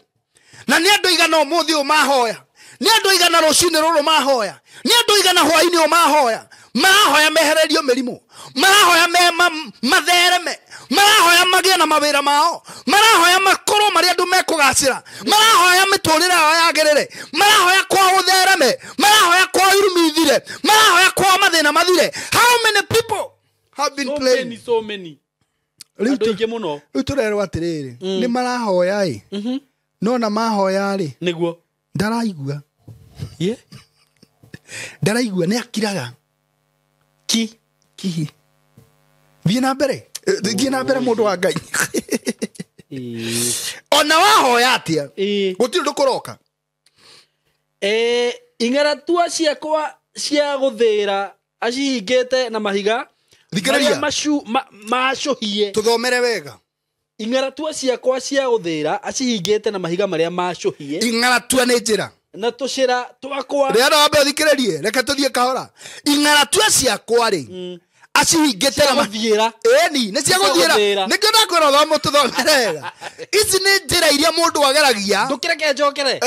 na nĩ andũ igana ũmũthĩ ũyũ mahoya nĩ andũ igana rũcinĩ rũrũ mahoya nĩ andũ igana hwaĩ-inĩ ũyũ mahoya marahoya mehererio mĩrimũ marahoya me mathereme marahoya magie na mawira mao marahoya makorwo mari andu mekugacira marahoya miturire yao yagirire marahoya kwa uthereme marahoya kwa irumithire marahoya kwao mathina mathire how many people have been so playing many, so many rä tå rerwo atä rä mm. rä nä marahoya ä mm-hmm. nona mahoya rä nä ndaraigua ndaraigua nä akiraga ki ki thiä na mbere thiä na mbere må ndå wa ngai ona wahoya atä a gå tirä ndå kå roka ing'aratua ciakwa cia gå thä ra acihingä te na mahiga thikärä hie tå thomere wega ing'aratua ciakwa cia gå thä ra acihingä te na mahiga marä a macå hie ing'aratua nä njä ra na tå cä ra twakwa rä andå wambe å thikä rä rie reke tå thiä kahora ing'aratua ciakwa rä mm acihingetera maguthiera eni nä cia gå thiä nä tå thomerega ici nä njä ra iria må ndå ageragia ndå kä reke njokere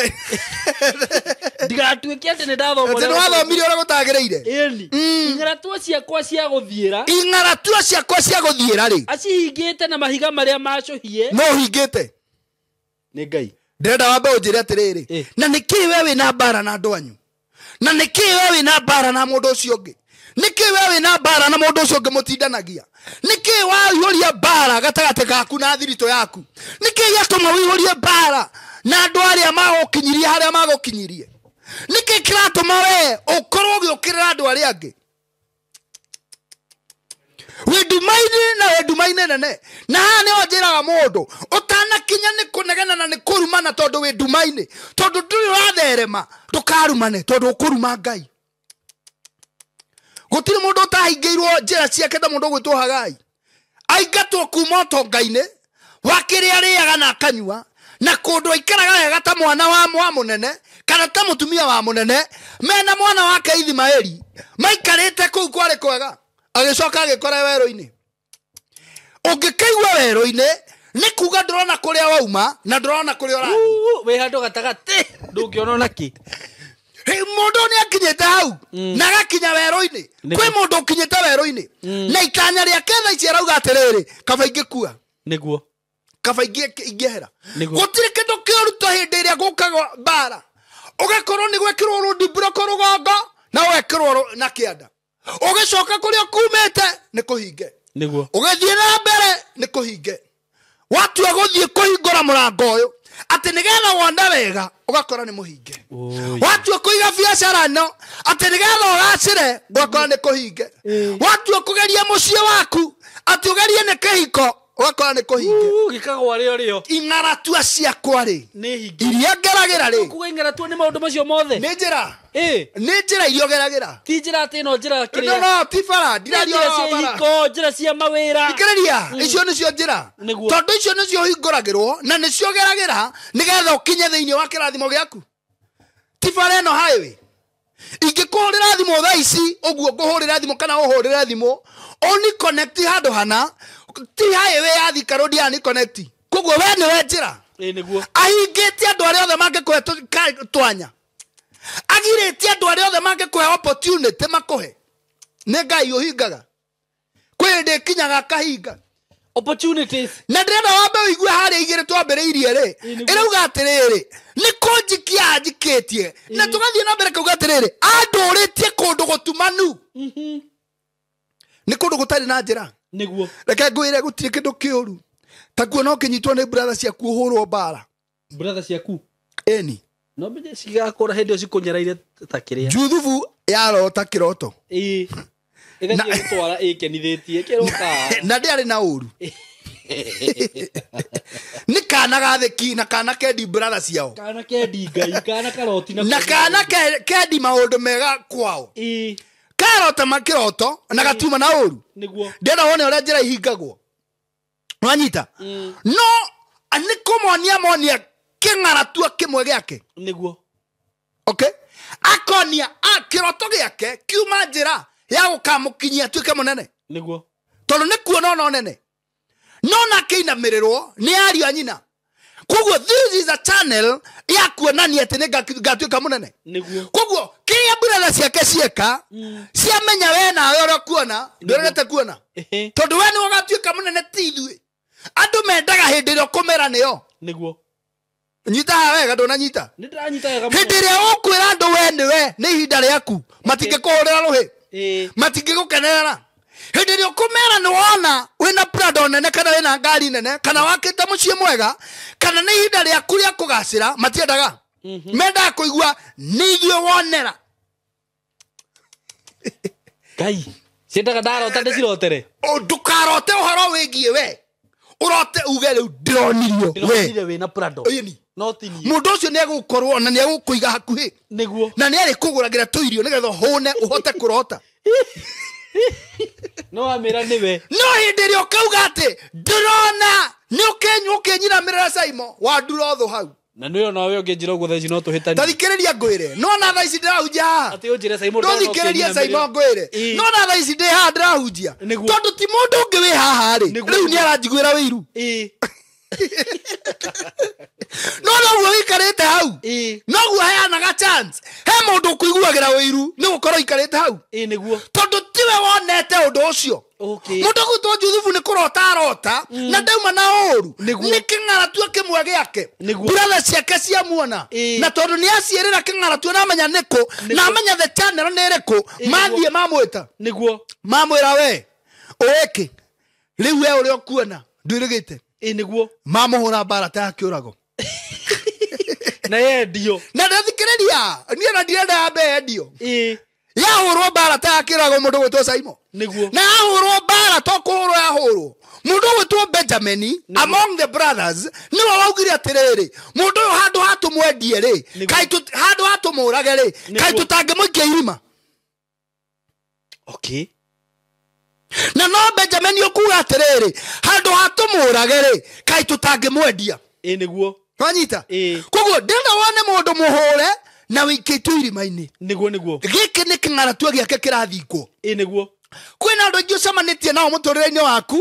ndigatuä ke atä nä ndathomnä wathomire å rä a gå tagä rä ire mm. ing'aratua ciakwa cia gå thiä ra ing'aratua ciakwa cia gå thiä ra rä acihingä te na mahiga marä a macå hie no hingä te nä ngai ndärenda wambe å njä re atä rä eh. rä na nä kä we wä na mbara na andå anyu na nä kä we wä na mbara na må ndå å cio ngä nä kä we wä na mbara na må ndå å cio å ngä må tindanagia nä kä waihå rie mbara gatagatä gaku na thiritå yaku nä kä gäatå ma wä rie mbara na andå arä a magå kinyirie harä a magå kinyirie nä kä kä ratå ma wee å korwo å gä å kä rä ra andå arä a angä wä na wä ndumaine nene na haha nä onjä raga må ndå å tanakinya nä kå negena na nä kå rumana tondå wä ndumainä tondå ndå rä å ratherema ndå karumane tondå å kå ruma ngai gutire mundu utahingiirwo njira ciake na mundu ugwitwo hagai aingatwo kuma ũtonga-inĩ wa kĩrĩa arĩaga na kanywa na kũndũ aikaraga wega ta mwana wa mwa munene kana ta mutumia wa mũnene mena mwana wake ithimaeli maikarite kũu kwarĩ kwega agicoka agikora weroini inĩ weroini ni kuga ndũrona kuria wauma na ndũrona kuria ũrathiĩ wĩ handu gatagati ndũngĩona na nä akinyä te hau mm. na gakinya wero-ini kwi mundu ukinyite wero-ini mm. na itanya riake tha ici arauga rä kaba ingikua niguo kaba ingihera gutiri kindu kiuruta hindi iria gukaga mbara nä ni gwekirwo rundimburoko gongo na ugekirwo na kianda ugicoka kuria kumite ni kuhinge niguo ugithie na mbere kå hinge watua må rango å yå atä nä getha wone wega ågakora nä må hinge watua kå iga biacara no atä nä getha å gacä re ngakora nä kå hinge watua kå geria må ciä waku atä å gerie nä kä hiko ũgakora nĩ kũhingagĩkagwa rĩo ing'aratua ciakwa rĩ iria ngeragĩra ra kuga ing'aratua nĩ maũndũ macio mothe njä njĩra ĩ nĩ njĩra iria ũgeragĩra ti njĩra atĩ ĩno njĩra ra no ti bara ndiraria cia ihiko njĩra cia mawĩra ikĩrĩria icio nĩcio njĩra nĩguo tondũ icio nĩcio hingũragĩrwo na nĩcio ũgeragĩra nĩgetha ũkinye thĩinĩ wa kĩrathimo gĩaku ti bara ĩno highway ingĩkũhũrĩra thimũ thaa ici ũguo ngũhũrĩra thimũ kana ũhũrĩre thimũ ũni connect hana ti haä we ya thikarå ndi yani connect koguo we ni we njä ra ahingä tie andå arä othe mangä kå he twanya agirä tie andå othe mangä kå opportunity makå ne nä ngai å hingaga kwä ndä kinyaga kahinga opportunities na ndirenda wambe wigue harä igire rä twambä irie rä ä rauga atä rä rä nä kå na tugathie na mbere kauga atä rä rä andå rä tie kå ndå gå tumanu mhm. nä na njä ra niguo reke ngwire gutire kindu kiuru takuo no kinyitwo ni brother ciaku uhurwo mbara brother ciaku eni no mbe cigakora hindi yo cikunyeraire ta kiria juthubu yarota kiroto ii igathiä gå twara ä kenithä tie kä roka na ndä arä na å ru nä kana ki na kana kendi brara ciao kana kendi ngai kana karoti na kana kendi maå ndå mega kwao karota makiroto na mm. gatuma na uru niguo ndena wone uria njira ihingagwo nwanyita mm. no ni kumonia monia king'aratua kimwe giake niguo okay akonia a kiroto giake kiuma njira ya gukamukinyia atuike munene niguo tondu ni kuona ona onene no na kinamirerwo ni ario a nyina koguo this is a channel ya kuonania atä nä ngatuä må nene koguo kä rä a mburana ciake cieka mm. ciamenya we nawe å rä kuona ndå kuona tondå we nä wagatuä ka må nene tiithuä andå mendaga hä ndä ä rä a kå mera nä yo wega ndånanyita hä ndä ä rä a å kwä ra andå we nä we nä ihinda rä aku matingä kå hå rä ra rå hä hindi ä rä å kå mera prado nene kana wä na ngari nene kana wakä te må mwega kana ni ihinda rä aku rä a kå gacä ra matiendaga mhm. mendaga kå igua nä ithuä wonera ngai ciendaga ndarota ndä cirotere ndåkarote å horo wä we urote rote uge rä u ndä ronirio må ndå å cio nä egå na nä egå kå iga na nä arä gira gå ragä ra tå irio nä getha å hå ne å no amira niwe no hindi ria ukauga ati ndurona ni ukinywa ukinyiramira saimo wa ndurothu hau na nä ona we å ngä njä ra å guo thaici no tå hä tani tathikä rä ria ngwä re nona thaici ndä rahunja ndåthikä rä ria caimo ngwä re nona thaici ndä haha ndä rahunjia tondå ti må ndå å ngä wä haha rä rä u nä aranjiguä ra wä iru no noguo ikarä te hau noguo heanaga he må ndå å kå iguagä ra wä iru nä gå korwo ikarä te hau tondå niwe wonete undu ucio okay. muthogutwo juthubu ni kurota rota mm. na ndauma na uru ni king'aratua kimwe giake buratha ciake ciamuona muona na tondu ni aciirira king'aratua namenya na amenya the channel ni iriku mathie mamwita niguo mamwira we uiki riu we uria ukuona nduirigite e, niguo mamuhura mbara ta yakiurago na yendio na ndathikiriria niĩ na ndirenda yambe yendio yahurwo mbara ta akiragwo mundu gwitwo saimo niguo na yahurwo mbara to kuhurwo yahurwo mundu gwitwo benjamin among the brothers niwe waugire atiriri mundu uyu handu hatumwendie ri kai tu handu hatumurage ri kai tutangimwikia irima okay na no benjamin ukuga atiriri handu hatumurage ri kai tutangimwendia ĩ nĩguo twanyita koguo ndĩna wone mũndũ mũhũre na wikitu irima-inä niguo niguo gäkä nä kä ng'aratua gä ake kä rathingwo ä niguo kwĩna andũ aingĩ ũcemanĩtie nao mũtũrĩre-inĩ waku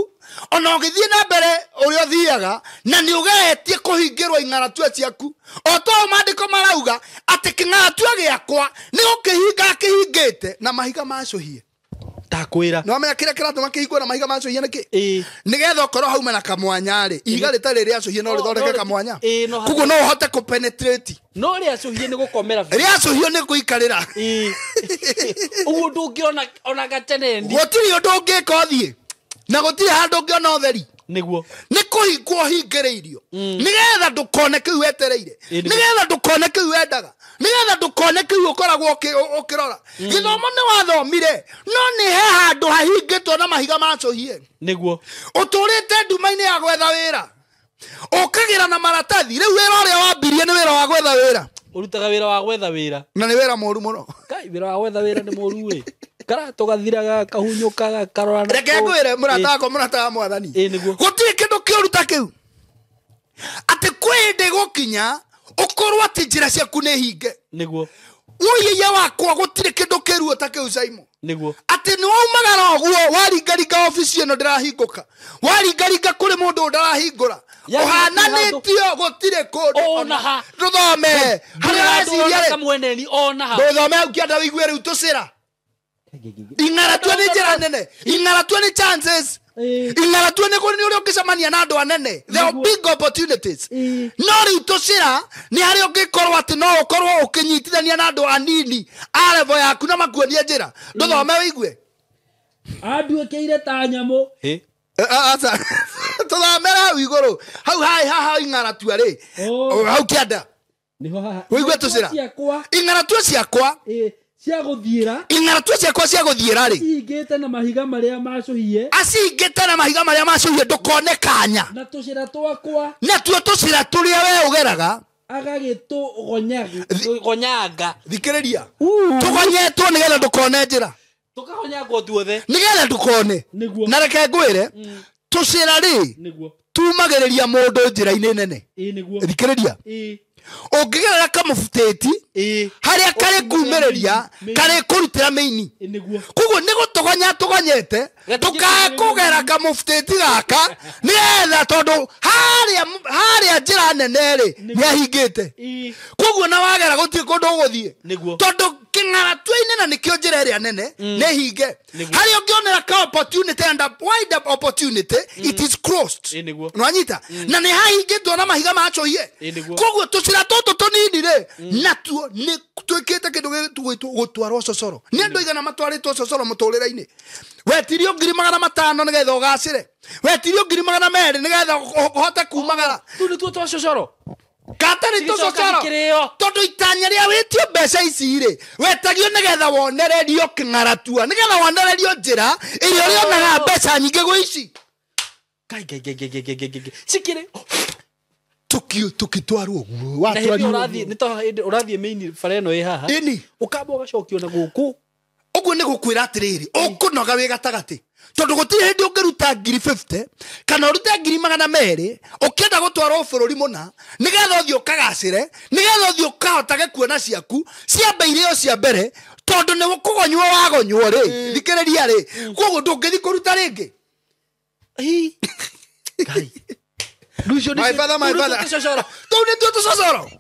ona ũgĩthiĩ na mbere ũrĩa ũthiaga na nĩ ũgeretie kũhingĩrwo ing'aratua ciaku o too maandĩko marauga atĩ kĩng'aratua gĩakwa nĩ gũkĩhinga akĩhingĩte na mahiga macũhie ndakwira no amenya kira kira tuma kihingwo na mahiga nä hiya niki nigetha okorwo hauma na kamwanya ri iga rä ria cuhie no rithondeke kamwanya koguo no uhote kupenetrate no ria cuhie ni gukomera gå cuhio ni guikarira uguo ndungiona ona gatenendi gutiri undu ungika uthii na gutiri handu ungiona utheri niguo nä kå hingwo hingä rä irio mm. nä getha ndå kone kä u wetereire nä getha ndå kone kä u wendaga nä getha ndå koneke iu å koragwo å kä rora mm. gä thomo nä wathomire no nä he handå hahingä two na mahiga macåhie nä å tå rä te nduma-inä ya gwetha wä ra å kagä ra na maratathi rä u wä ra å rä a wambirie nä wä ra wa gwetha wä ra å rutaga wä ra wa gwetha wä ra na nä wä ra må ru må no wä ra wa gwetha wä ra nä må ru karatå gathiraga kahunyå kaga karoranreke ngwä re må rata wakwa må rata wa mwathani gå tiä kä ndå kä å ruta kä u atä kwä ndä gå kinya ukorwo ati njira ciaku nä hinge niguo uyiya wakwa gutire kä ndå kä ruo ta kä u niguo atä nä waumagara å guo waringaringa obici ä no ndä rahingå ka waringaringa kå rä må ndå å ndarahingå ra å hananä tio gå tirä kå ndå ndå thome harä araciriarä thome u kĩanda rä u tå cä ra ing'aratua nä njä ra nene ing'aratua nä chances Eh. ing'ara tuone kå nä å rä a å ngä cemania na andå anene no rä u tå cä ra nä harä a å ngä korwo atä no å korwo å kä nyitithania na andå anini arebo yaku na makuonie njä ra ndå thome eh. wä igue anduä kä ire ta nyamå tå thamera hau igå rå hau haä haha ingaratua rä oh. hau kä anda wä igue tå cä ra ingaratua ciakwa cia guthiira ing'aratu ciakwa cia guthiira ri cihingite na mahiga maria macuhie acihingite na mahiga maria macuhie ndukone kanya na tucira twakwa natuo tucira turia we ugeraga agagätågonyanga thikärä gonyetwo nä getha ndå kone njä ra nä getha ndå kone na reke ngwä re mm. tå cä ra rä tumagä rä ria må ndå njä ra-inä nene thikä rä ria ungigerera kamufuteti haria kari kumereria kari kurutira meini koguo ni gutugonya tugonyete tukae kugera kamufuteti gaka nigetha tondu haria njira nene ri ni ahingite koguo na wagera gutirä kundu uguthie tondu king'aratuainä na nä kä o njä ra ä rä a nene nä hinge harä a å ngä onera nwanyita na nä hahingä two na mahiga macohie koguo tå cira tå tå tå nini rä mm. natuo nä twä te kä ndå gå twarwo cocoro nä andå mm. aigana matwarä two cocoro må tå rä re wetirio ngiri magana matano nä getha å gacä re wetirio ngiri magana merä nä getha å kumagara tå nä tuo twa cocoro katari tå cocoro tondå itanya rä a wä tio mbeca ici-rä wetagio nä getha wonererio kä ng'aratua nä getha wonererio njä ra ä rä a rä onaga oh. mbeca nyingä gå ici cikirä tugitwarwo guo nä to å rathiä mä ini bara ä no ä haha å kamba å gacokio na gå kå uguo nä gå kwä ra atä rä rä å kå noga wä gatagatä tondå gå tirä hä ndä å ngä ruta ngiri kana å rute ngiri magana merä å kä enda gå twarwo bå rå ri må na nä getha å thiä å kagacä re nä getha å thiä å kahotage kuona ciaku ciambe irä o cia mbere tondå nä kå gonywo wagonywo rä mm. thikä rä ria rä mm. koguo ndå ngä thi kå ruta rä ngä tå u nä tuo tå cocoro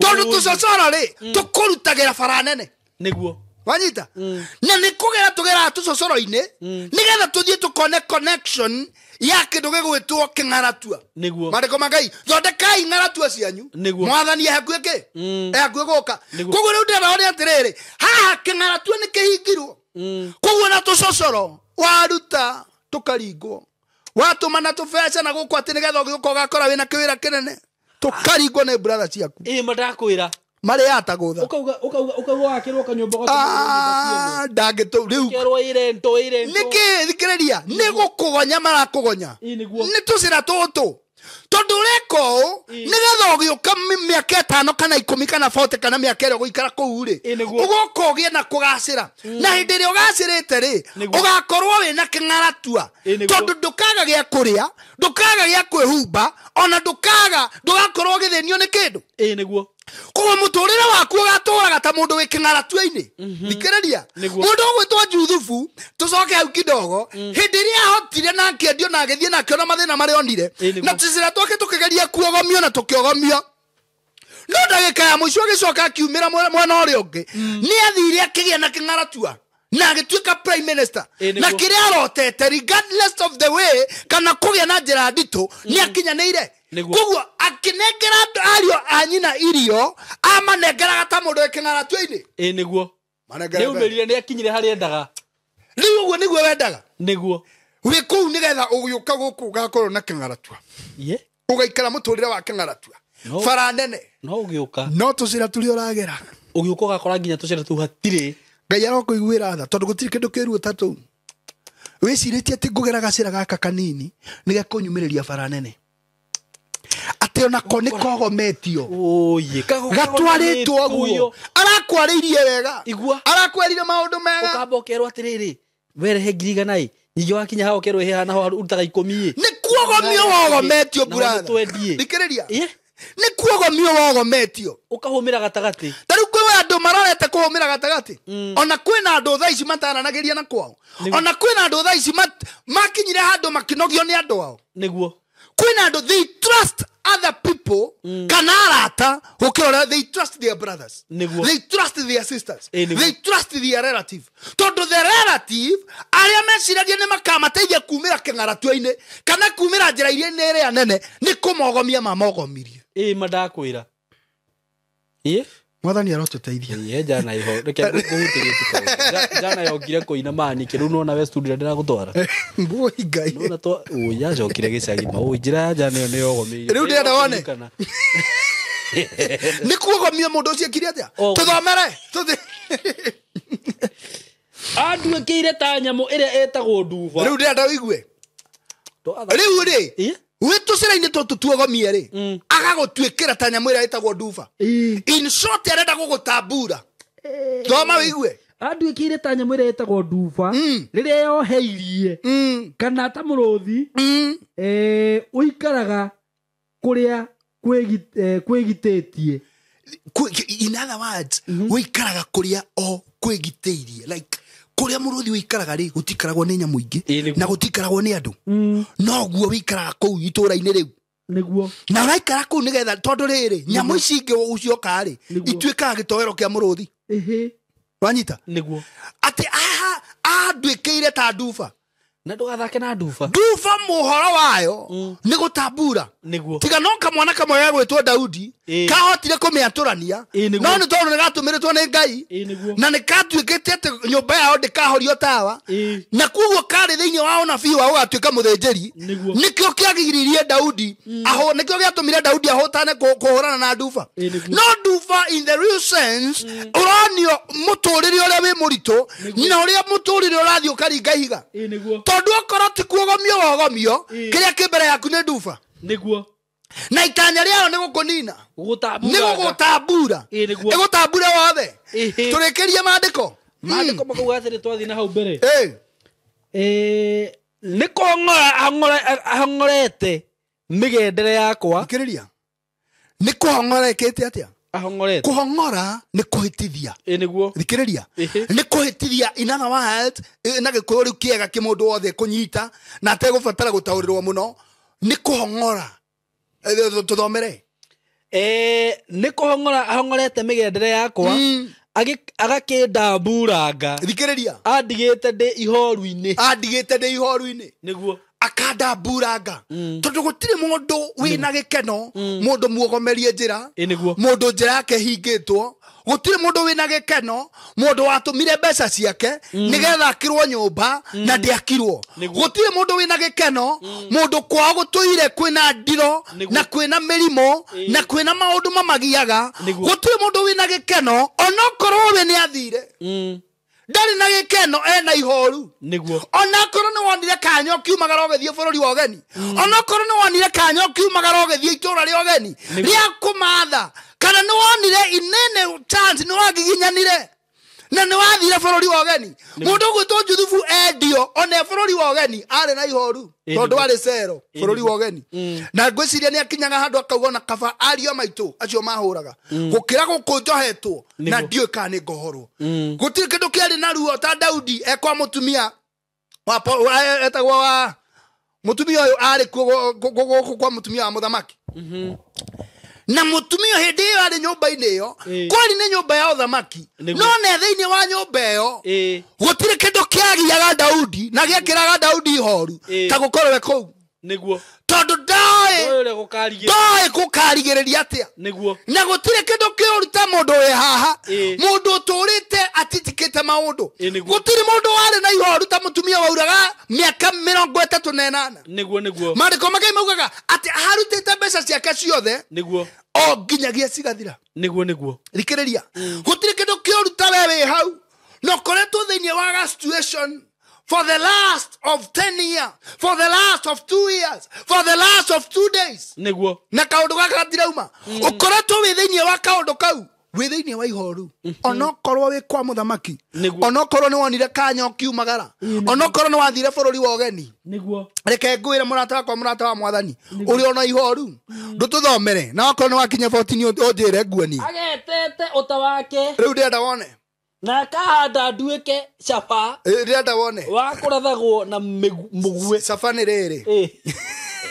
tondå tå cocoro rä mm. tå kå rutagä ra bara nene niguo wanyita mm. na nä kå gera tå geraga tå cocoro-inä mm. nä getha tå thiä tå connection ya kä ndå gä gwä two kä ng'aratua niguo marä ko ma ngai thondekai ng'aratua cianyu niguo mwathani ehakuä kä mm. ehakuä gå ka koguo rä u ndärao nä atä rä rä haha kä ng'aratua nä kä hingirwo mm. koguo na tå cocoro waruta tå karingwo watuma na tå beca na gå kw atä nä getha å gä gå ka å gakora wä na kä wä ra kä nene tå karingwo nä mbratha ciaku ä ma ndakwä ra marä ata gå tha ukauga wakärwo kanyåmba ah, nä kä thikä rä ria nä gå kå gonya marakå gonya nä tå cä ra tå tå tondå å reka å å nä getha å gä å ka mä aka ä tano kana ikå kana bote kana mä aka ä rä a gå ikara kå u rä å goka å gä e na kå gacä ra na hä ndä ä rä a å gacä rä te rä å gakorwo wä na kä ng'aratua tondå ndå kaga gä a kå rä a ndå kaga gä a kwä humba ona ndå kaga ndå gakorwo gä thä nio nä kä ndå ä nä guo koguo muturire waku ugaturaga ta mundu wi king'aratuaini mhm. thikiriria mundu ugwitwo juthubu tucoke hau kidogo mm. hindi iria ahotire na akiendio na agithie na akiona mathina maria onire na tizira twake tukigeria kuogomio na tukiogomio no ndagika ya muico agicoka akiumira mwena uria ungi mm. ni athire akigia na king'aratua na agituika prime minister na kiria arotete regardless of the way kana kugia na njira nditu ni akinyaneire mm -hmm koguo akinengera andu ario anyina nyina irio amanengeraga ta mundu iking'ara twe-ini ĩ nĩguo ni akinyire hari endaga rĩu ũguo niguo wendaga nĩguo wĩ kũu nĩgetha ũgĩũka guku ũgakorwo na ye ugaikara mũtũrĩre wa kĩng'aratua bara nene no ũgĩũka no tũcĩra tũrĩa ũragera ũgĩũka ũgakora nginya tũcĩra tũu hatirĩ ngai arokũiguĩra tha tondũ gũtirĩ kĩndũ kĩruo ta tũu wĩcirĩtie atĩ ngũgera gacĩra gaka kanini nĩgekũnyumĩrĩria bara nene atä mm. ona nä kogometio gatwarä two guo arakwarä irie wega arakwerire maå ndå mega kamba å kerwo atä rä rä werehe ngiriganai ningä wakinya ha å kerwo hä hanaho arutaga ikåmi nä kuogomio wogometio burathaikä rä ria nä kuogomio wogometio å kahå mä ra gatagatä tarä u kwä andå marorete kå hå mä ra gatagatä ona kwä na andå tha ici mataranagä ria na kwao ona kwä na andå tha ici makinyire handå makinogio nä andå ao nä guo kwina andu they trust other people mm. kana arata gukirora they trust their brothers Niguo. they trust their sisters e, they trust their relative tondu the relative aria meciragia ni makamateithia kumira king'aratuaini kana kumira njira iria ni anene ni kumogomia mamogomiri ä e, madakwä ra mwathani arotũteithia ee, njana iho reke yokire kũina maanike rĩu nona we studio ndĩra gũtwara eh, mbũi ngai nona to ũi yacokire gĩcagi maũi njĩra ya njana ĩyo ndå å ndĩrenda wone nĩ kuogomia mũndũ ũcio ekire atĩa oh. tũthomere tũthi anduĩkĩire ta nyamũ ĩrĩa ĩtagwo nduba rĩu ndĩrenda ũigue rĩu rĩ wi tuciraini tutu mm. agagå tuä kä ra ta nyamu iria itagwo nduba mm. in short arenda gugutambura hey. thoma kä ire ta a ä tagwo nduba mm. rä a yoheirie mm. kana ta muruthi mm. eh, uikaraga kuria kwigititie eh, in other words mm-hmm. ikaraga kå rä a o kwigitiirie like kuria muruthi uikaraga ri gutikaragwo ni nyamu ingi na gutikaragwo ni andu mm. noguo uikaraga kuu itura-ini riu niguo na uraikara kuu nigetha tondu riri nyamu ici ingi ucioka ri ituikaga gitoero kia muruthi wanyita niguo ati aha anduikiire ta nduba na ndågathake na nduba nduba må horo wayo nä gå niguo tiga no kamwana kamwe gegwätwo daudi kahotire kå mä atå no nä tondå nä gatå mä two nä ngai na nä katuä kä te atä nyå mba yao ndä kahorio tawa na koguo karä thä inä wa onabii wa gå gatuä ka må thä nä kä o kä agiririe daudi nä kä o daudi ahåtane kå hå rana na nduba no nduba in the real sense mm. ronio må tå rä re å rä a wä må ritå na å rä a må tå rä re å rathiä å karinga ihiga tondu okorwo ti kuogomio wogomio mm. a ki mbere yaku ni nduba niguo na itanya rĩao gå gũkũnina nĩ gå ĩgũtambure wothe tũrĩkĩrie maandĩko maandĩko makauga atĩrĩ twathiĩ na hau mbere nĩ kũhong'ora ahong'orete mĩgendere yakwa ikĩrĩria nĩ te atä a ahongorete kuhongora ni kuhitithia e niguo thikiriria ni kuhitithia inana wild na gikuyu riu kiega kimundu wothe kunyita na ategubatara gutaurirwo muno ni kuhongora tuthomere e ni kuhongora ahongorete migendere yakwa mm. agakindamburanga thikiriria andigite ndi ihoru-ini andigite ndi ihoru-ini niguo kada mm. ndå wä na mm. gä keno må mm. ndå muogomerie njira mundu njira yake na gä keno må ndå watå watumire mbeca ciake nigetha akirwo nyumba na ndiakirwo gutire mundu wina gikeno mundu kwao kwä kwina ndiro na kwina rimå na kwina ndå mamagiaga gutire mundu wina gikeno onokorwo we ni athire mm ndarä na gä keno ena ihoru niguo onakorwo nä wonire kanya å kiumagara å bå rå ri wa å geni onakorwo nä wonire kanya å kiumagara å gä thiä itå ra rä å geni rä a kå matha kana nä wonire inene nä wangiginyanire na nä wathire bå rå ri wa geni må ndå å gwä two juthubu endio ona bå rå ri wa geni arä na ihoru tondå arä cero bå rå ri wa geni mm. na ngwä ciria nä akinyaga handå akauga ona kaba ario maitå acio mahå raga mm. gå kä ra gå kå njohetwo na ndiå kaa nä ngohorwo mm. gå tirä kä ndå kä arä na ruo ta daudi ekwa må tumia e, etagwo wa må tumia å yå arä kuo gå kwa må tumia wa må thamaki mhm na mutumio hindi iyo ari nyumba-ini iyo kwari ni nyumba ya uthamaki no ne thiini wa nyumba iyo gutiri kindu kiagiaga daudi na giakiraga daudi ihoru ta gukorwe kuu niguo tondu ndoä gå karigä rä ria atä a na gå tirä kä ndå kä å ruta må ndå wä haha må ndå å tå rä te atitikä te maå ndå gå tirä må ndå warä na ihoru ta må tumia wauraga mä aka mä rongo ätatå na änana marä ko makai maugaga atä arutä te mbeca ciake ciothe o nginyagia cigathira niguo niguo thikä rä ria gå tirä kä ndå kä å ruta we wä hau na å koretwo thä inä wa situation for the last of 10 years for the last of 2 years for the last of 2 days niguo na kaundu gaka gatirauma mm. ukoretwo wi thiinie wa kaundu kau wä thä inä wa ihoru mm-hmm. onokorwo wä kwa muthamaki thamaki onokorwo ni wonire kanya å kiumagara onokorwo ni wathire bururi wa ri wa reke nguire murata må rata wakwa må wa mwathani uri ona ihoru mm. ndå tå thomere na wakorwo ni wakinya 14 å njä nguoni agetete utawake ta wake wone na akahanda nduĩke caba rĩrenda wone wa kũrathagwo na mũgue caba rä rä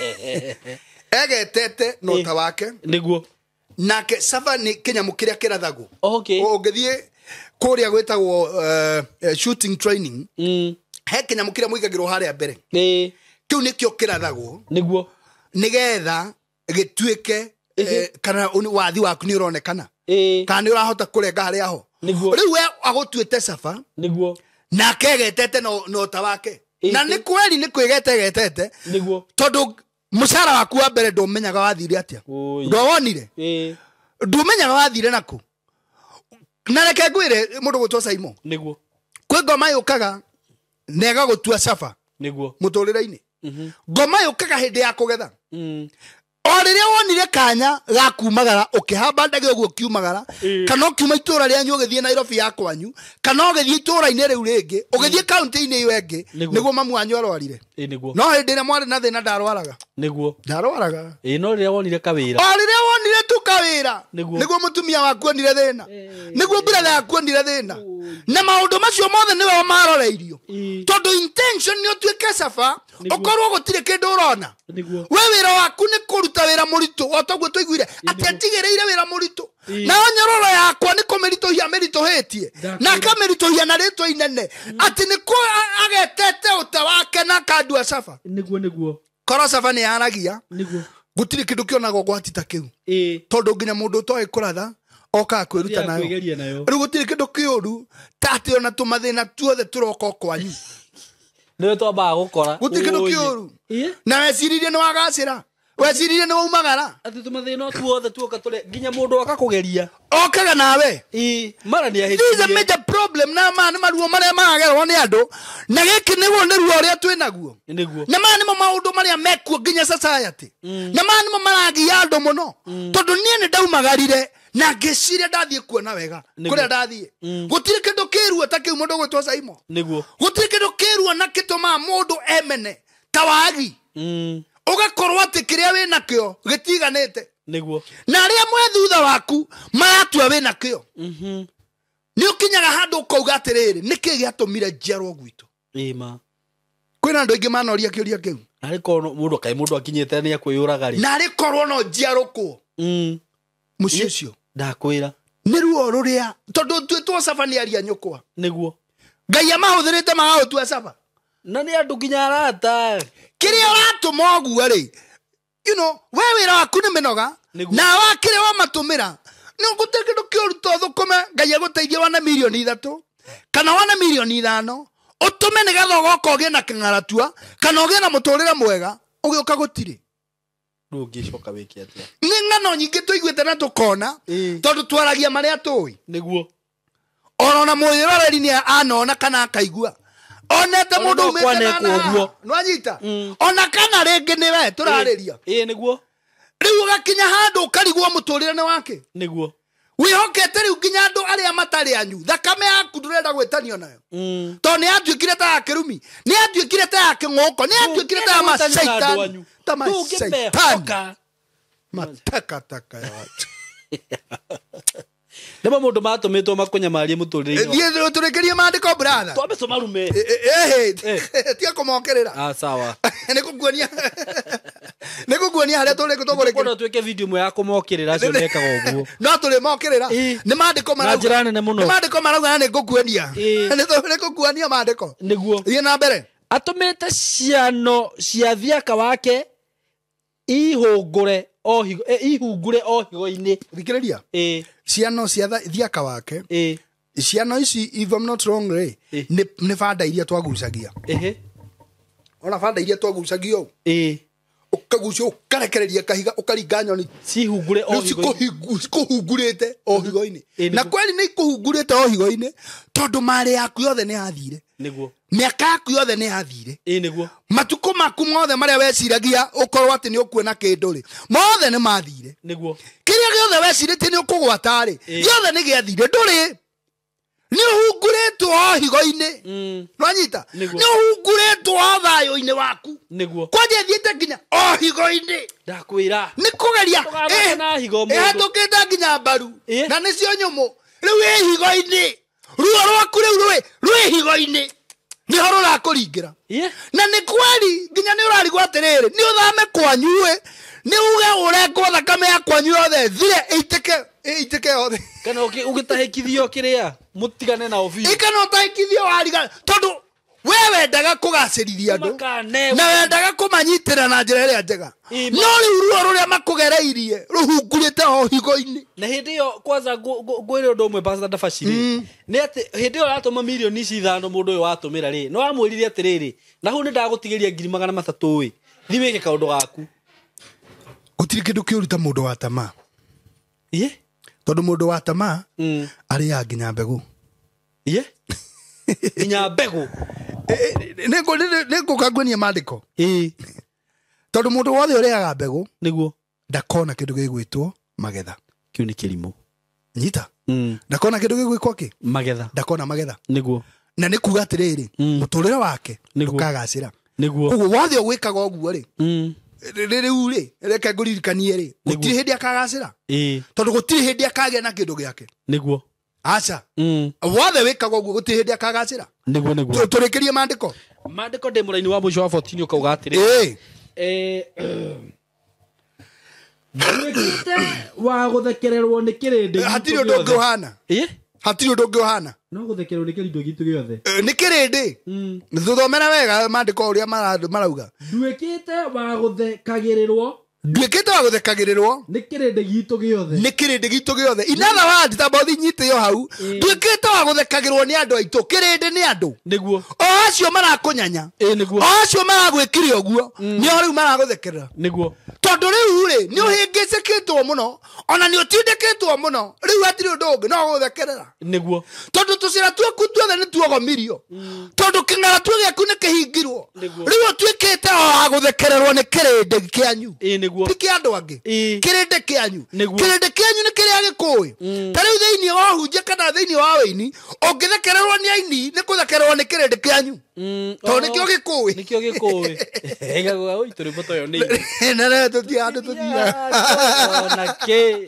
egetete ta wake nĩguo nake caba nĩ kĩnyamũ ngä thiä kå rä a shooting training mm. he a igagä rwo harä a mbere kĩu nä getha gä tuä ke kana wathi waku nĩ ũronekana kana rahota kå renga harä aho rä u agå tuä te caba na akegetete na ta wake na nä kweri nä kwä getegetete tondå må cara waku wa mbere ndå menyaga wathire atä a ndwawonire ndå menyaga wathire nakå na reke ngwä re må ndå gå two caimo kwä ngoma yå kaga na tua caba må tå rä re-inä ngoma yå kaga hä ndä ya kå kũgetha mm o rä rä a wonire kanya gakumagara å kä hamba ndege å guo kiumagara kana å kiuma itå ra rä anyu å gä thiä nairobi ya kwanyu kana å gä thiä itå ra-inä rä u rä ngä å gä thiä kauntä-inä ä yo nä guo mamu wanyu arwarire no hä ndä ä rä a mwarä na thä na ndarwaraga ndarwaraga no rä rä a wonire kawä ra o rä rä a wonire tu kawä ra nä guo må tumia wakuonire thä na nä guo thä na na maå ndå macio mothe nä weo maroreirio tondå nä å tuä ke caba ukorwo gutirä kä ndå ũrona we wä ra waku nä kå ruta wä ra må ritå o toguo tå ati atä atigä rä ire wä ra må ritå nayo nyororo yakwa nä kå mä ritå hia mä ritå hä tie na akamä ritå hia na rä twa inene ati nä kå agetete å te wake na akandua caba korwo caba nä yaragia gå tirä kä ndå kä onagwo gwati ta kä u tondå nginya må ndå å toä kå ratha okaga kwä ruta nayo rä u gå tirä kä ndå kä å ru ta atä ona tå mathä na tuothe tå roka o kwanyu nä twambaga gå kora gå tä kä nå kä å ru na weciririe nä wagacä ra weciririe nä waumagara atä tå mathä na tuothe tuoka tå rä nginya må ndå aka kå geria okaga nawe mara nä ahä problem na maa nä maruo marä a maragerwo nä andå na gä kä nä guo nä ruo å rä a twä naguo na maa nä mo maå ndå marä a mekuo nginya society mm. na maa nä mo maragia andå må no mm. tondå niä nä ndaumagarire na ngäciria ndathiä kuona wega kå rä a ndathiä mm. gå tirä kä ndå kä ruo ta kä u må ndå gwä two caimo gå tirä kä ndå kä ruo na kä tå maa må ndå emene ta wagi å mm. gakorwo atä kä rä a wä nakä o gä tiganä te na arä a mwe thutha waku maratua wä nakä o mm-hmm. nä å kinyaga handå å kauga atä rä rä nä kä gä atå mire njiarwo gwitå kwä na andå aingä manoria kä å ria kä u narä korwo må ndå kaä må ndå akinyä te nä akwä yå raga rä narä korwo no njiarå kwo må ciä cio ndakwira nä ruo rå rä a tondå tuä saba nä aria nyå niguo ngai amahå thä rä te magaå tua saba na nä andå nginya arata kä rä a å ratå ma å guo rä you know, we wä ra waku nä mä noga na wakä rä wamatå mä ra nä å gå tä kä ndå kä å ruta thå kå me ngai agå teithia wana mirioni ithatå kana wana mirioni ithano å tå me nä getha å gä na kä kana å gä na må tå rä re mwega å gä å ka gå tirä ndungĩcoka wĩke atĩa tå ng'ano nyingĩ tũiguĩte na tũkona tondũ twaragia marĩa tũĩ nĩguo ona mwĩroreri nĩ anona kana akaigua onete må mũndũ umĩtenaguo nwanyita mm. ona kana rä rĩngĩ nĩ we tũrarĩria ĩĩ nĩguo rĩu ũgakinya handũ ũkarigwo mũtũrĩre nĩ wake nĩguo wihokete riu nginya andu aria matari anyu thakame yaku ndurenda gwitanio nayo mm. to ni atuikire ta ya kirumi ni atuikire ta ya king'oko ni atuikire ta ya masaitani ta masaitani matakataka ya watu nä mamå ndå matå mä two makånyamarie må tå rä re tå rä kä rie ko bratha twambe cå marume eh, eh, eh, tiga kå mokerä ra ah, sawa nä gå nguonia nä gå nguonia harä a tå rä tå twä ke video mwe ya kå mokerä ra acio mekaga å guo no tå rä mokerä ra nä mandä ko na njä ra nene må no mandä ko marauga na nä ngå nguonia nä ngå nguonia mandä ko nä guo thiä na mbere atå mä te ciano cia wake ihungure ihungure o higo thikä rä ria ciano cia thiaka wake ciano ici if I'm not wrong rä nä banda iria twagucagia ona banda iria twagucagia å ukagucio ukarekereria kahiga ukaringa nyoni cihungure o higo-inĩ cikuhungurĩte o higo-inĩ na kweli nĩ ikuhungurĩte o higo-inĩ tondu mare yaku yothe nĩ athire niguo miaka yaku yothe nä yathire niguo maku mothe maria weciragia å ati ni nä kindu ri rä mothe ni mathire niguo kä rä a gä othe wecirä tie nä å kå gwata rä nä gä athire ndå rä nä å hungurä two higo-inä mm. nwanyita nä å hungurä two thayå-inä waku niguo kwanja thiä nginya o higo-inä ni kugeria nä kå geria hatå kä te nginya mbaru na nä cio nyå må rä u ä higo-inä ruo rwaku rä u higo ringä ra na nä kweri nginya nä å rarigwo atä rä rä nä å thame kwanyuä nä uge å rengwo thakame ya kwanyu yothe thire ä itä ke yothe kana å gä tahä kithio kä rä a må tigane na å biå ä kana å tahä kithio warigana tondå we wendaga kugacirithia andu na wendaga kumanyitira na njira iria njega no riu ruo ruria makugereirie ruhungurite o higo-ini na hindi iyo kwanza ngwire undu umwe pastor dabashi ri mm. ni ati hindi iyo ratuma milioni ici ithano mundu uyu watumira ri no amwirire atiriri na hau ni ndagutigiria ngiri magana matatu wi thi wike kaundu gaku gutiri kindu kiurita mundu wa tamaa iye tondu mundu wa tamaa mm. ariaga nginya mbegu iye nginya mbegu ningukangwenia mandiko må ndå wothe å ureaga mbegu niguo ndakona kä ndå gä gwä two magetha kä kiu ni kirimu nyita mm. ndakona mm. kindu gigwikwo kä magetha ndakona magetha niguo na nä kuga atä må mm. tå rä re wake ndukagacira niguo koguo wothe ugwikaga uguo ri mm. riu ri reke nguririkanie ri gutirä hä ndä akagacä ra tondå gå tirä hä ndä akagä na kä ndå gä ake nä guo aca mm. wothe wä kaga å guo gå tä hä ndä akagacä ra nä guo tå rä kä rie mandä ko mandä ko ndä må raini wa må ico wa botini å kauga atä rä wa gå thekererwo nä kä rä ndä hatirä å ndå å ngä å hana hatirä å ndå å ngä å no gå thekererwo nä kä rindå gitå gä othe nä mm. thomera wega mandä ko å rä uga marauga wa gå thekagä ndiäkäte wa gå thekagä rä rwo kä rä ndä gitå gä othe nä kä inatha nyitä yo hau nduäkä te wa thekagä rwo nä andå aitå kä rä ndä nä andå nä o acio marakå nyanya o acio maragwä kire å guo mm. nä o rä u maragå thekerera nä guo tondå rä u rä nä å hä ngä cä two må no ona nä å tindä kä two må no rä u hatirä å ndå å ngä no gå thekerera nä guo tondå tå cira tuaku tuothe nä tuogomirio mm. tondå kä ng'ara tuo gä aku nä kä hingirwo rä u å tuä kä te o wa thekererwo nä kä rä ndä kä anyu niguo ti kä andå angä kä rä ndä kä anyu kä rä ndä kä anyu nä kä rä a gä kå ä ta rä u thä iniä wa hunjia kana thä iniä wa wä ini å ngä thekererwo nä aini nä kå thekererwo nä kä rä ndä kä anyu tondå nä kä o gä kå ä tå tiandå tå tå gä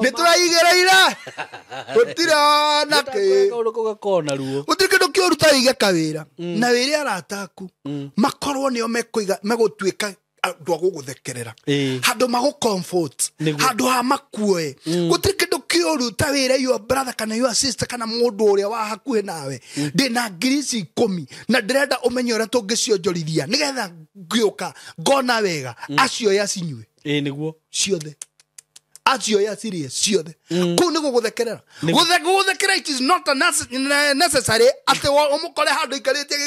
nä tå raigä rä ire tå tirona kä ndå gå tirä kä ndå kä å ruta wä igä wä ra na wä rä arataku makorwo nä o megå tuä ka andå agå gå thekerera handå magå handå ha makuoe gå tirä kä ndå kä å ru ta wä ra bratha kana sister, kana må ndå å rä a wa hakuhä nawe ndä na ngiri ici ikå na ndä renda å menye å rä a tå ngä cionjorithia nä getha ngä å ka ngona wega acioya cinyue nä ciothe acioya cirie ciothe kå u nä gå gå thekerera gå thekera atä å må kore handå ikarä tie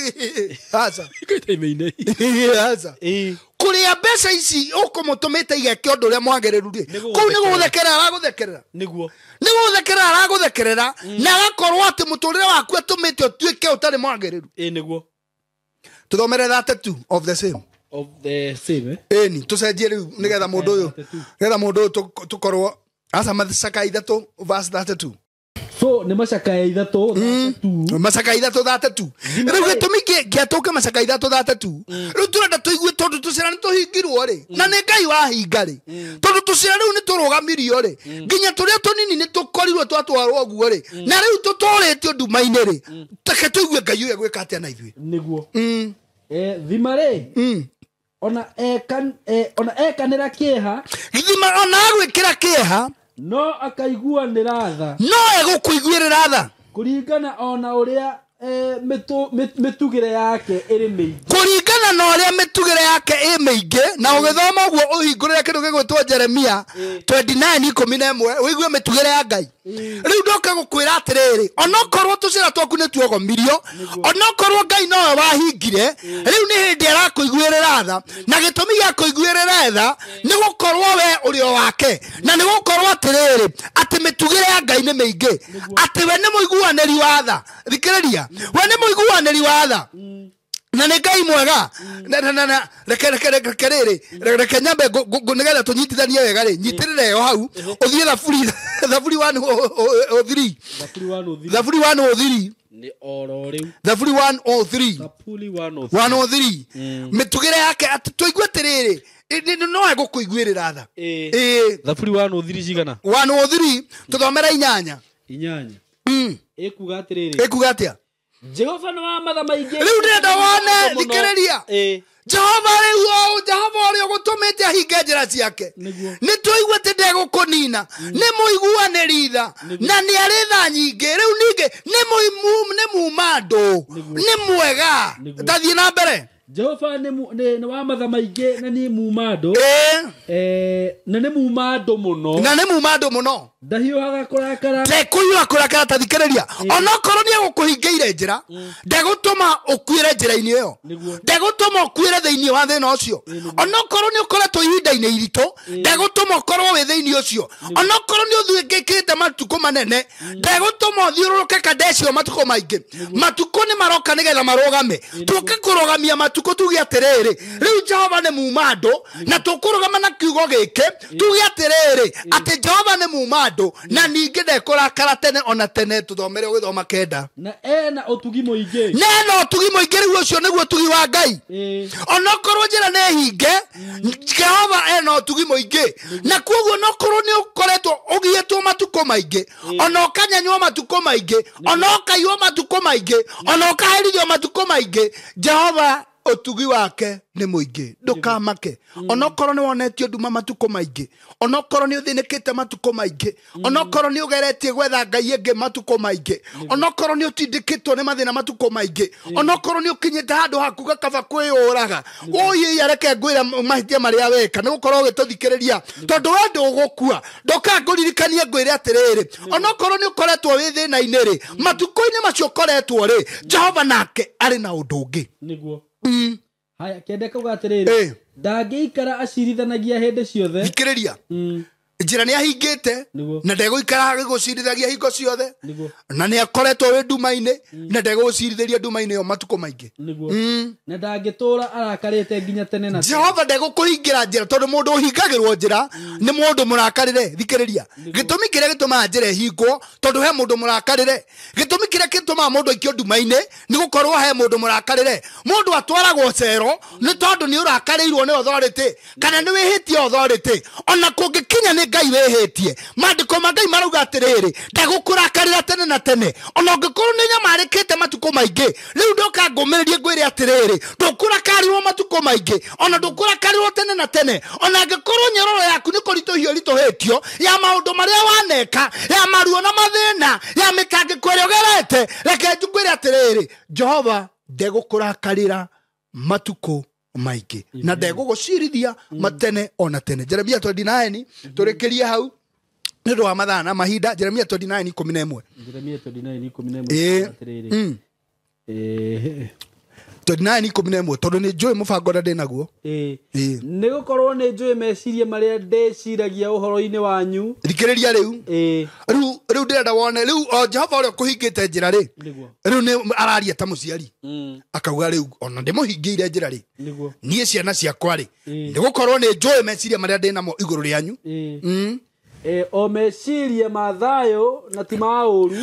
kuria mbeca ici ukumutumite igeke undu uria mwagereru ri kuu ni guguthekerera araguthekerera niguo ni guguthekerera araguthekerera mm. na agakorwo ati muturire waku atumite utuike utari mwagereru ii niguo tuthomere thate two of the same of the same eh ni tucenjie riu nigetha mundu uyu nigetha mundu uyu tukorwo asa mathicaka ithatu verse thate two nä hmm. macaka ya ithatå mm. tu ithatå thatatu rä u gä tå mi gä atå macaka ithatå thatatu hmm. rä u tå renda tå igue tondå tå cira nä tå hingirwo rä hmm. na nä ngai wahinga rä tondå tå cira rä u nä tå rå gamirio rä nginya tå rä a tå nini nĩ tũkorirwo twatwarwo guo rĩ na rĩu tũtũrĩtio nduma-inĩ rĩ take tũigue ngai ũrĩa gwĩka atĩa na ithuĩ nĩguo eh, thima rĩ eh, ona ekanĩra kĩeha thima ona agwĩkĩra kĩeha no nä ratha no egå kå iguä rä kå ringana ona å rä a eh, mä tugä re yake ä rä mä kũringana na ũrĩa mĩtugĩre yake ĩ mĩingĩ na mm. ũgĩthoma ũguo ũhingũrĩre kĩndũ gĩgwĩtwo jeremia 29:11 mm. ũigue mĩtugĩre ya ngai mm. rĩu ndoke gũkwĩra atĩrĩrĩ onokorwo tũcĩra twaku nĩ tuogomirio onokorwo ngai nowe wahingire rĩu nĩ hĩndĩ arakũiguĩrĩra tha na gĩtũmi gĩa kũiguĩrĩra tha nĩ gũkorwo wee ũrĩo wake na nĩ gũkorwo atĩrĩrĩ atĩ mĩtugĩre ya ngai nĩ mĩingĩ atĩ we nĩ mũiguanĩri wa tha thikĩrĩria we nĩ mũiguanĩri wa tha na nä ngai mwega mm. reke rä rä mm. reke nyambe nä getha tå nyitithanie wega rä nyitä rä reyo mm. hau å thiä thaburi å thiri thaburi å thiri thaburi å thiri mä tugä re yake atä tå igue atä rä rä no egå kå iguä rä ra tha thaburi å thiri cigana å thiri tå thomera inyanya ikuga atä rä rä ikuga atä a jehova nä wamatha maingä rä u ndä wone thikä rä ria eh. jehova rä u jehova å rä a gå tå mä te ahinge njä ra ciake nä tå igua atä ndegå kå nina mm. nä må iguanä ritha na nä arä tha nyingä rä u ningä nä muma andå nä mwega ndathiä na mbere jehova nä wamatha maingä na nä muma andå eh. eh, na nä muma andå må no na nä muma andå må no ndahiũhaga kũrakara ndekũhiũha kũrakara ta thikĩrĩria mm. onokorwo nĩ egũkũhingĩire njĩra mm. ndegũtũma ũkuĩre njĩra-inĩ ĩyo ndegũtũma ũkuĩre thĩinĩ wa thĩna ũcio onokorwo nĩ ũkoretwo ihinda-inĩ iritũ ndegũtũma ũkorwo wĩ thĩinĩ ũcio onokorwo nĩ ũthiĩkĩte matukũ manene mm. ndegũtũma ũthiũrũrũke kandecirio matukũ maingĩ matukũ nĩ maroka nĩgetha marũgame tũke kũrũgamia matukũ tuge atĩrĩrĩ rĩu jehova nĩ muma andũ na tũkũrũgama na kiugo gĩkĩ tuge atĩrĩrĩ atĩ jehova nĩ muma andu na ningi rakara tene ona tene tuthomere ugithoma kenda na ena utugi muingi na ena utugi muingi riu ucio niguo tugi wa ngai onokorwo ra ne hinge jehova ena må ingä na koguo nokorwo ni ukoretwo ugietwo matuko maingä ona kanyanywo matuko maingä ona kaiwo matuko maingä ona kaherithio matuko maingä jehova utugi wake ni muingi ingä ndå mm. ni wonetio nduma matuko maingi onakorwo ni uthinikite matuko maingi mm. kä ni ugeretie gwetha ngai ingi matuko maingi maingä mm. ni nä ni mathina matuko maingi nä ni na handu haku gakaba kwä å raga wåyä mahitia maria weka ni gå korwo tondu we ndå gå kua ndoka ngå ririkanie ngwä re atä rä rä onakorwo nä å koretwo wä macio å koretwo rä jehova nake ari na undu ndå niguo Mm. haya kende kauga ndangä ikara acirithanagia hä hĩndĩ ciothe ria njira ni ahingite na ndegũikara agĩgũciirithagia hingo ciothe na nĩ akoretwo wĩ nduma-inĩ mm. na ndegũgũciirithĩria nduma-inĩ yo matukũ maingĩ mm. na ndangĩtũũra arakarĩte nginya tene na jehova ndegũkũhingĩra njĩra tondũ mũndũ ũhingagĩrwo njĩra mm. nĩ mũndũ mũrakarĩre thikĩrĩria gĩtũmi he mũndũ mũrakarĩre gĩtũmi kĩrĩa gĩtũmaga mũndũ aikio nduma-inĩ nĩ gũkorwo he mũndũ mũrakarĩre mũndũ atwaragwo cero nĩ tondũ nĩ ũrakarĩirwo nĩ authority kana nĩ wĩhĩtie authority ona kũngĩkinya nĩ ngai wihitie mandiko ma ngai marauga atiriri ndagukurakarira tene na tene ona ungikorwo ni nyamarikite matuku maingi riu ndoka ngumiririe ngwire atiriri ndukurakarirwo matuku maingi ona ndukurakarĩrwo tene na tene ona angĩkorwo nyororo yaku nĩ kũritũhio ritũhĩtio ya maũndũ marĩa waneka ya maruo na mathĩna ya mĩtangĩko ĩrĩa ũgerete reke njugwĩre atĩrĩrĩ jehova ndegũkũrakarĩra matukũ maingä na ndegå gå cirithia mm. matene ona tene jeremia twendi naeni mm-hmm. tå rä kä rie hau nä å wa mathaa na mahinda jeremia twendi ikå mi na ä mwe tondå ikå mi na ä mwe tondå nä njå ä må bango ndä naguo nä gå korwo nä njå ä meciria marä a ndäciragia å horo-inä wanyu thikä rä ria rä u rä u ndä renda wone rä u jehova å rä a kå hingä te njä ra rä rä u nä araria ta må ciari mm. akauga rä u ona ndä må hingä ire njä ra rä niä ciana ciakwa rä nä gå korwo nä njå ä meciria marä a ndä namo igå rå rä anyu E, omeciria mathayo na ti ma ũru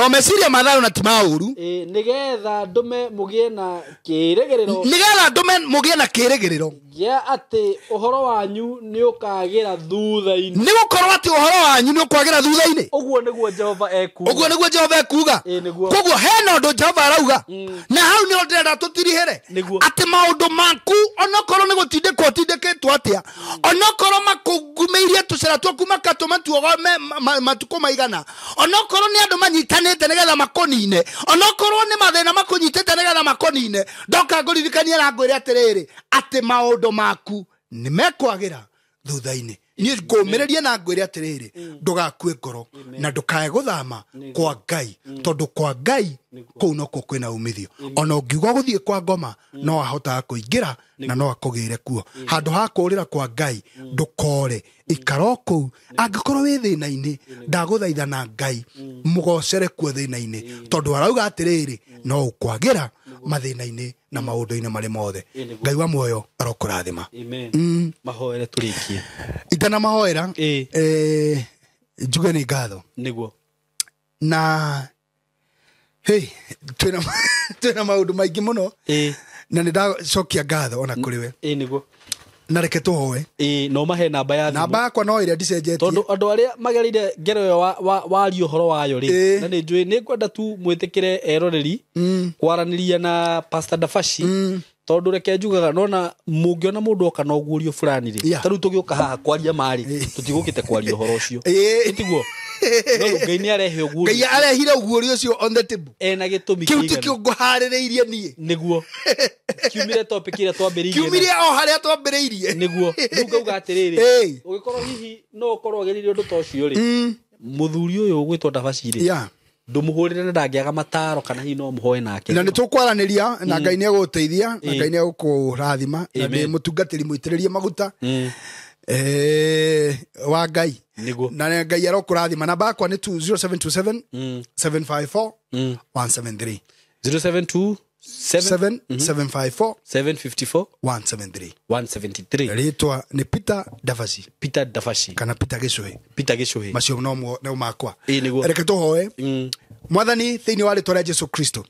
omeciria mathayo na ti ma ũru e, nĩgetha ndũme mũgĩe na kĩĩrĩgĩrĩro nĩgetha ndũme mũgĩe na kĩĩrĩgĩrĩro atä å horo wanyu nĩ ũkagĩra thutha-inĩ nĩ gũkorwo å ũhoro wanyu nĩ ũkwagĩra thutha-inĩ ũguo nĩguo jehova ekuga ũguo guo jehova ekuga koguo hena ũndũ jehova arauga mm. na hau nĩho ndĩrenda tũtirihĩre atĩ maũndũ maku onakorwo kä gũtindĩkwo atä a onakorwo makũgumĩirie tũcĩra twaku makatũma tuogome matukũ maigana onakorwo te nä getha nĩgetha makũnine onakorwo nĩ mathĩna makũnyitĩte nĩgetha makũnine ndoka ngũririkanie na ngwĩre rä atĩ maũndũ maundu maku ni mekwagera thutha ni niä rä rie na ngwä atiriri atä rä mm. rä ndå gakue ngoro na ndå guthama thama kwa ngai mm. tondå kwa ngai kå u nokuo kwä na umithio ona å ngiuga gå thiä kwa ngoma mm. no ahotaga kå ingä ra na no akugire gä re kuo handå ha kurira rä ra kwa ngai ndå kore ikara o kå u angä korwo wä thä na-inä ndagå thaitha na ngai må gocere kuo thä ini tondu tondå arauga atä rä rä no å kwagä ra mathina-inä na mm. maå ndå-inä marä mothe ngai wa muoyo arokå rathä mm. mahoere tå rĩkie itana mahoera njuge nä ngatho nĩguo na hey, twä na maå ndå maingä må no na nä ndacokia ngatho ona kå rä we nä guo na reke tuhoe no mahe namba ya namba yakwa no ĩrĩa ndicenjetie andå arä a magereire ngero ĩyo waria horo wayo rä na nĩ njũĩ nĩ ngwenda tu mwĩtĩkĩre eroreri mm. ria na pastor dafashi mm tondu reke njugaga nona mungiona mundu oka na ugurio fulani ri yeah. tariu tugiuka haha kwaria mari eh. tutigukite kwaria horo ucio tiguo ngai nä arehe å guo ngai arehire å guo rä å cio on the table ena gä tå mikä kä u ti å ngå harä rä irie niä nä guo kiumire topic ä rä a twambä rä irie kiumire o harä a twambä rä irie nä guo rä u ngauga atä rä rä å gä korwo hihi no å korwo å gereire å ndå ta å cio rä må mm. thuri å yå å gwä two ndabacirä ndumuhurire na ndangiaga mataro kana hihi no muhoe nake na nitukwaraniria na mm. ngai ni aguteithia na mm. ngai ni agukurathima na ni mutungatiri muitiriria maguta mm. eh, wa ngai na ngai arokurathima na bakwa ni 0727 754 173 Mm-hmm. ritwa nä peter tå hoe mm. mwathani thä inä warä twa rä a jesu kristo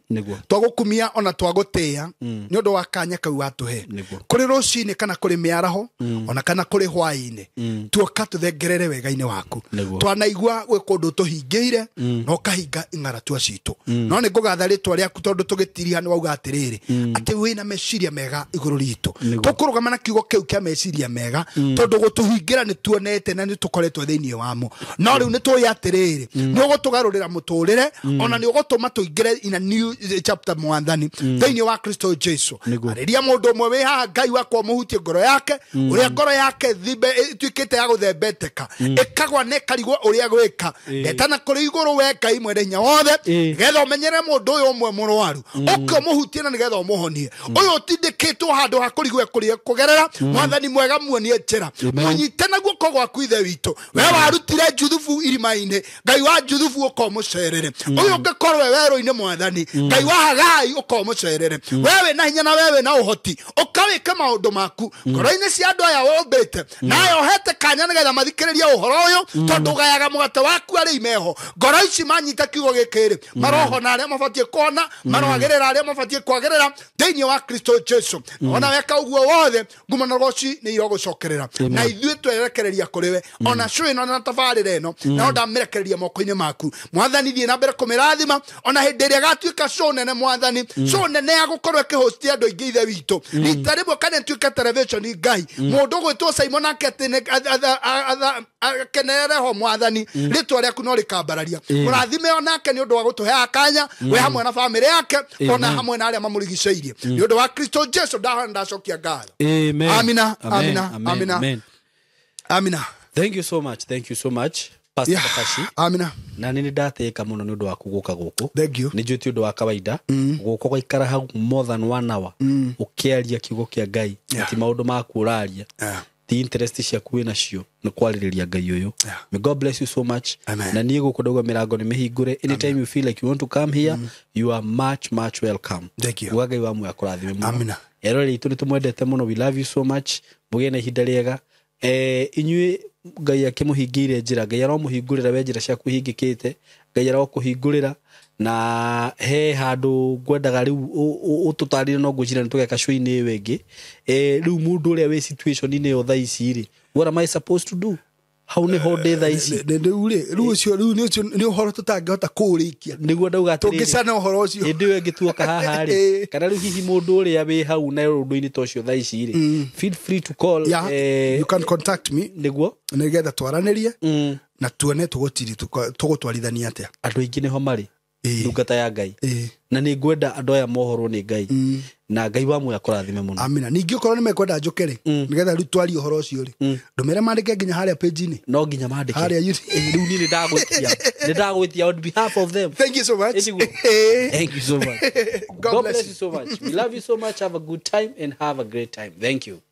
twagå kumia ona twagå tä a nä mm. å ndå wa kanya kau watå he kå rä rå cinä kana kå rä mä araho mm. ona kana kå rä hwainä tuoka tå thengerere wega-inä waku twanaigua gwä kå ndå tå hingä ire na å kahinga ing'aratua citå no nä ngå gatha rä twa rä aku tondå tå gä tiriha arauga atiriri mm. ati na meciria mega iguru ritu tukurugama na kiugo kiu kia meciria mega mm. tondu gutuhingira ni tuonete na ni tukoretwe thiini wamo no riu ni tuya atiriri mm. ni ugutugarurira muturire ona ni ugutuma tuingire in a new eh, chapter mwathani thiini wa kristo jesu ariria mundu umwe wi haha ngai kwa muhutie ngoro yake uria ngoro yake thibe ituikite eh, ya guthembeteka ikagwa ne karigwa uria gwika eh. ndetana kuri iguru we ngai mwende hinya wothe getha umenyere mundu uyu umwe murwaru ukio mohutie na nigetha omohonie uyu utindikitwo handu ha kurigwe kurie kugerera mwathani mm. mwega muonie njira munyite mm. na guoko gwaku ithe witå we mm. warutire juthufu irimaine inä ngai wa juthufu å mucerere må cerere å yå ngä korwo werå mwathani ngai wa hagai å mucerere wewe na hinya na wewe na uhoti hoti å ka maku ngoro-inä cia andå aya wå nayo hete kanya nä getha mathikä rä ria å horo gayaga må waku ari imeho ngoro ici manyita kiugo gä maroho na arä a mabatiä kona marogä rä ra arä mabatiä kwagerera thä wa kristo jesu ona mm. weka å guo wothe na goci nä irogå cokerera na ithuä twerekereria kå rä we mm. ona cå ä na tabarä ra ä mm. no nao ndamä moko-inä maku mwathani thiä na mbere kå mä rathima ona hä ndä ä rä a gatuä ka cå nene mwathani cå nene ya gå korwo kä hostia andå aingä ithe witå rita rä mwe kanä tuä ke televisioni ngai må ndå gwä two caimo nake akenereho mwathani rä twa rä aku no rä kambararia må rathime onake nä å ndå wa gå tå heakanya we hamwe na bamä rä yake ona hamwe mwena na aria mamurigiceirie mm. wa kristo jesu ndahana ndacokia ngatho thank you so much thank you so much na nä nä ndatäka må no nä å ndå wa gå ka gå kå nä njå ti å ndå wa kawaida mm. gå kå gaikara hau more than one hour å mm. kä aria kiugo kä a ngai ti maå ndå maku å raria the interest ciaku wä nacio nä kwarä rä ria ngai å yå may god bless you so much Amen. na niä gå kå ndauga mä rango nä mä hingå anytime Amen. you feel like you want to come here mm. you are much much welcome wa itå nä tå mwendete må no we love you so much må gä eh, inyuä ngai akä må hingä ire njä ra ngai aromå hingå rä ra we njä ra ciaku kä te ngai arokå hingå rä ra na he handu ngwendaga riu ututarire no ngwicira nitugeka show-ini iyo ingi riu mundu uria wi situation-ini yo thaa ici ri what am i supposed to do hau nä ho ndä tha ici rä u cio rä u nä å horo tå tangähota kå rä ikia nä guo ndauga tå ngä cana å horo å cio ä yo ngä tuoka haha rä kana rä u hihi må ndå å rä a wä hau na å ndå-inä ta å cio tha ici rä nä guo nä getha twaranä rie na tuone tå gå tiri tå gå twarithania atä a andå aingä nä ho marä Eh. ndungata ya ngai eh. na nä ngwenda andå aya mohorwo nä ngai mm. na ngai wa muoya må no amina ningä å korwo nä mekwenda njå kere mm. nä getha rä u twari å horo å cio rä mm. ndå mere mandä ke nginya harä a pä no nginya mandä ke eh, u niä nä ndagwä tia nä ndagwä tia on behalf of them thank you so much thank you so much god bless you so much we love you so much have a good time and have a great time thank you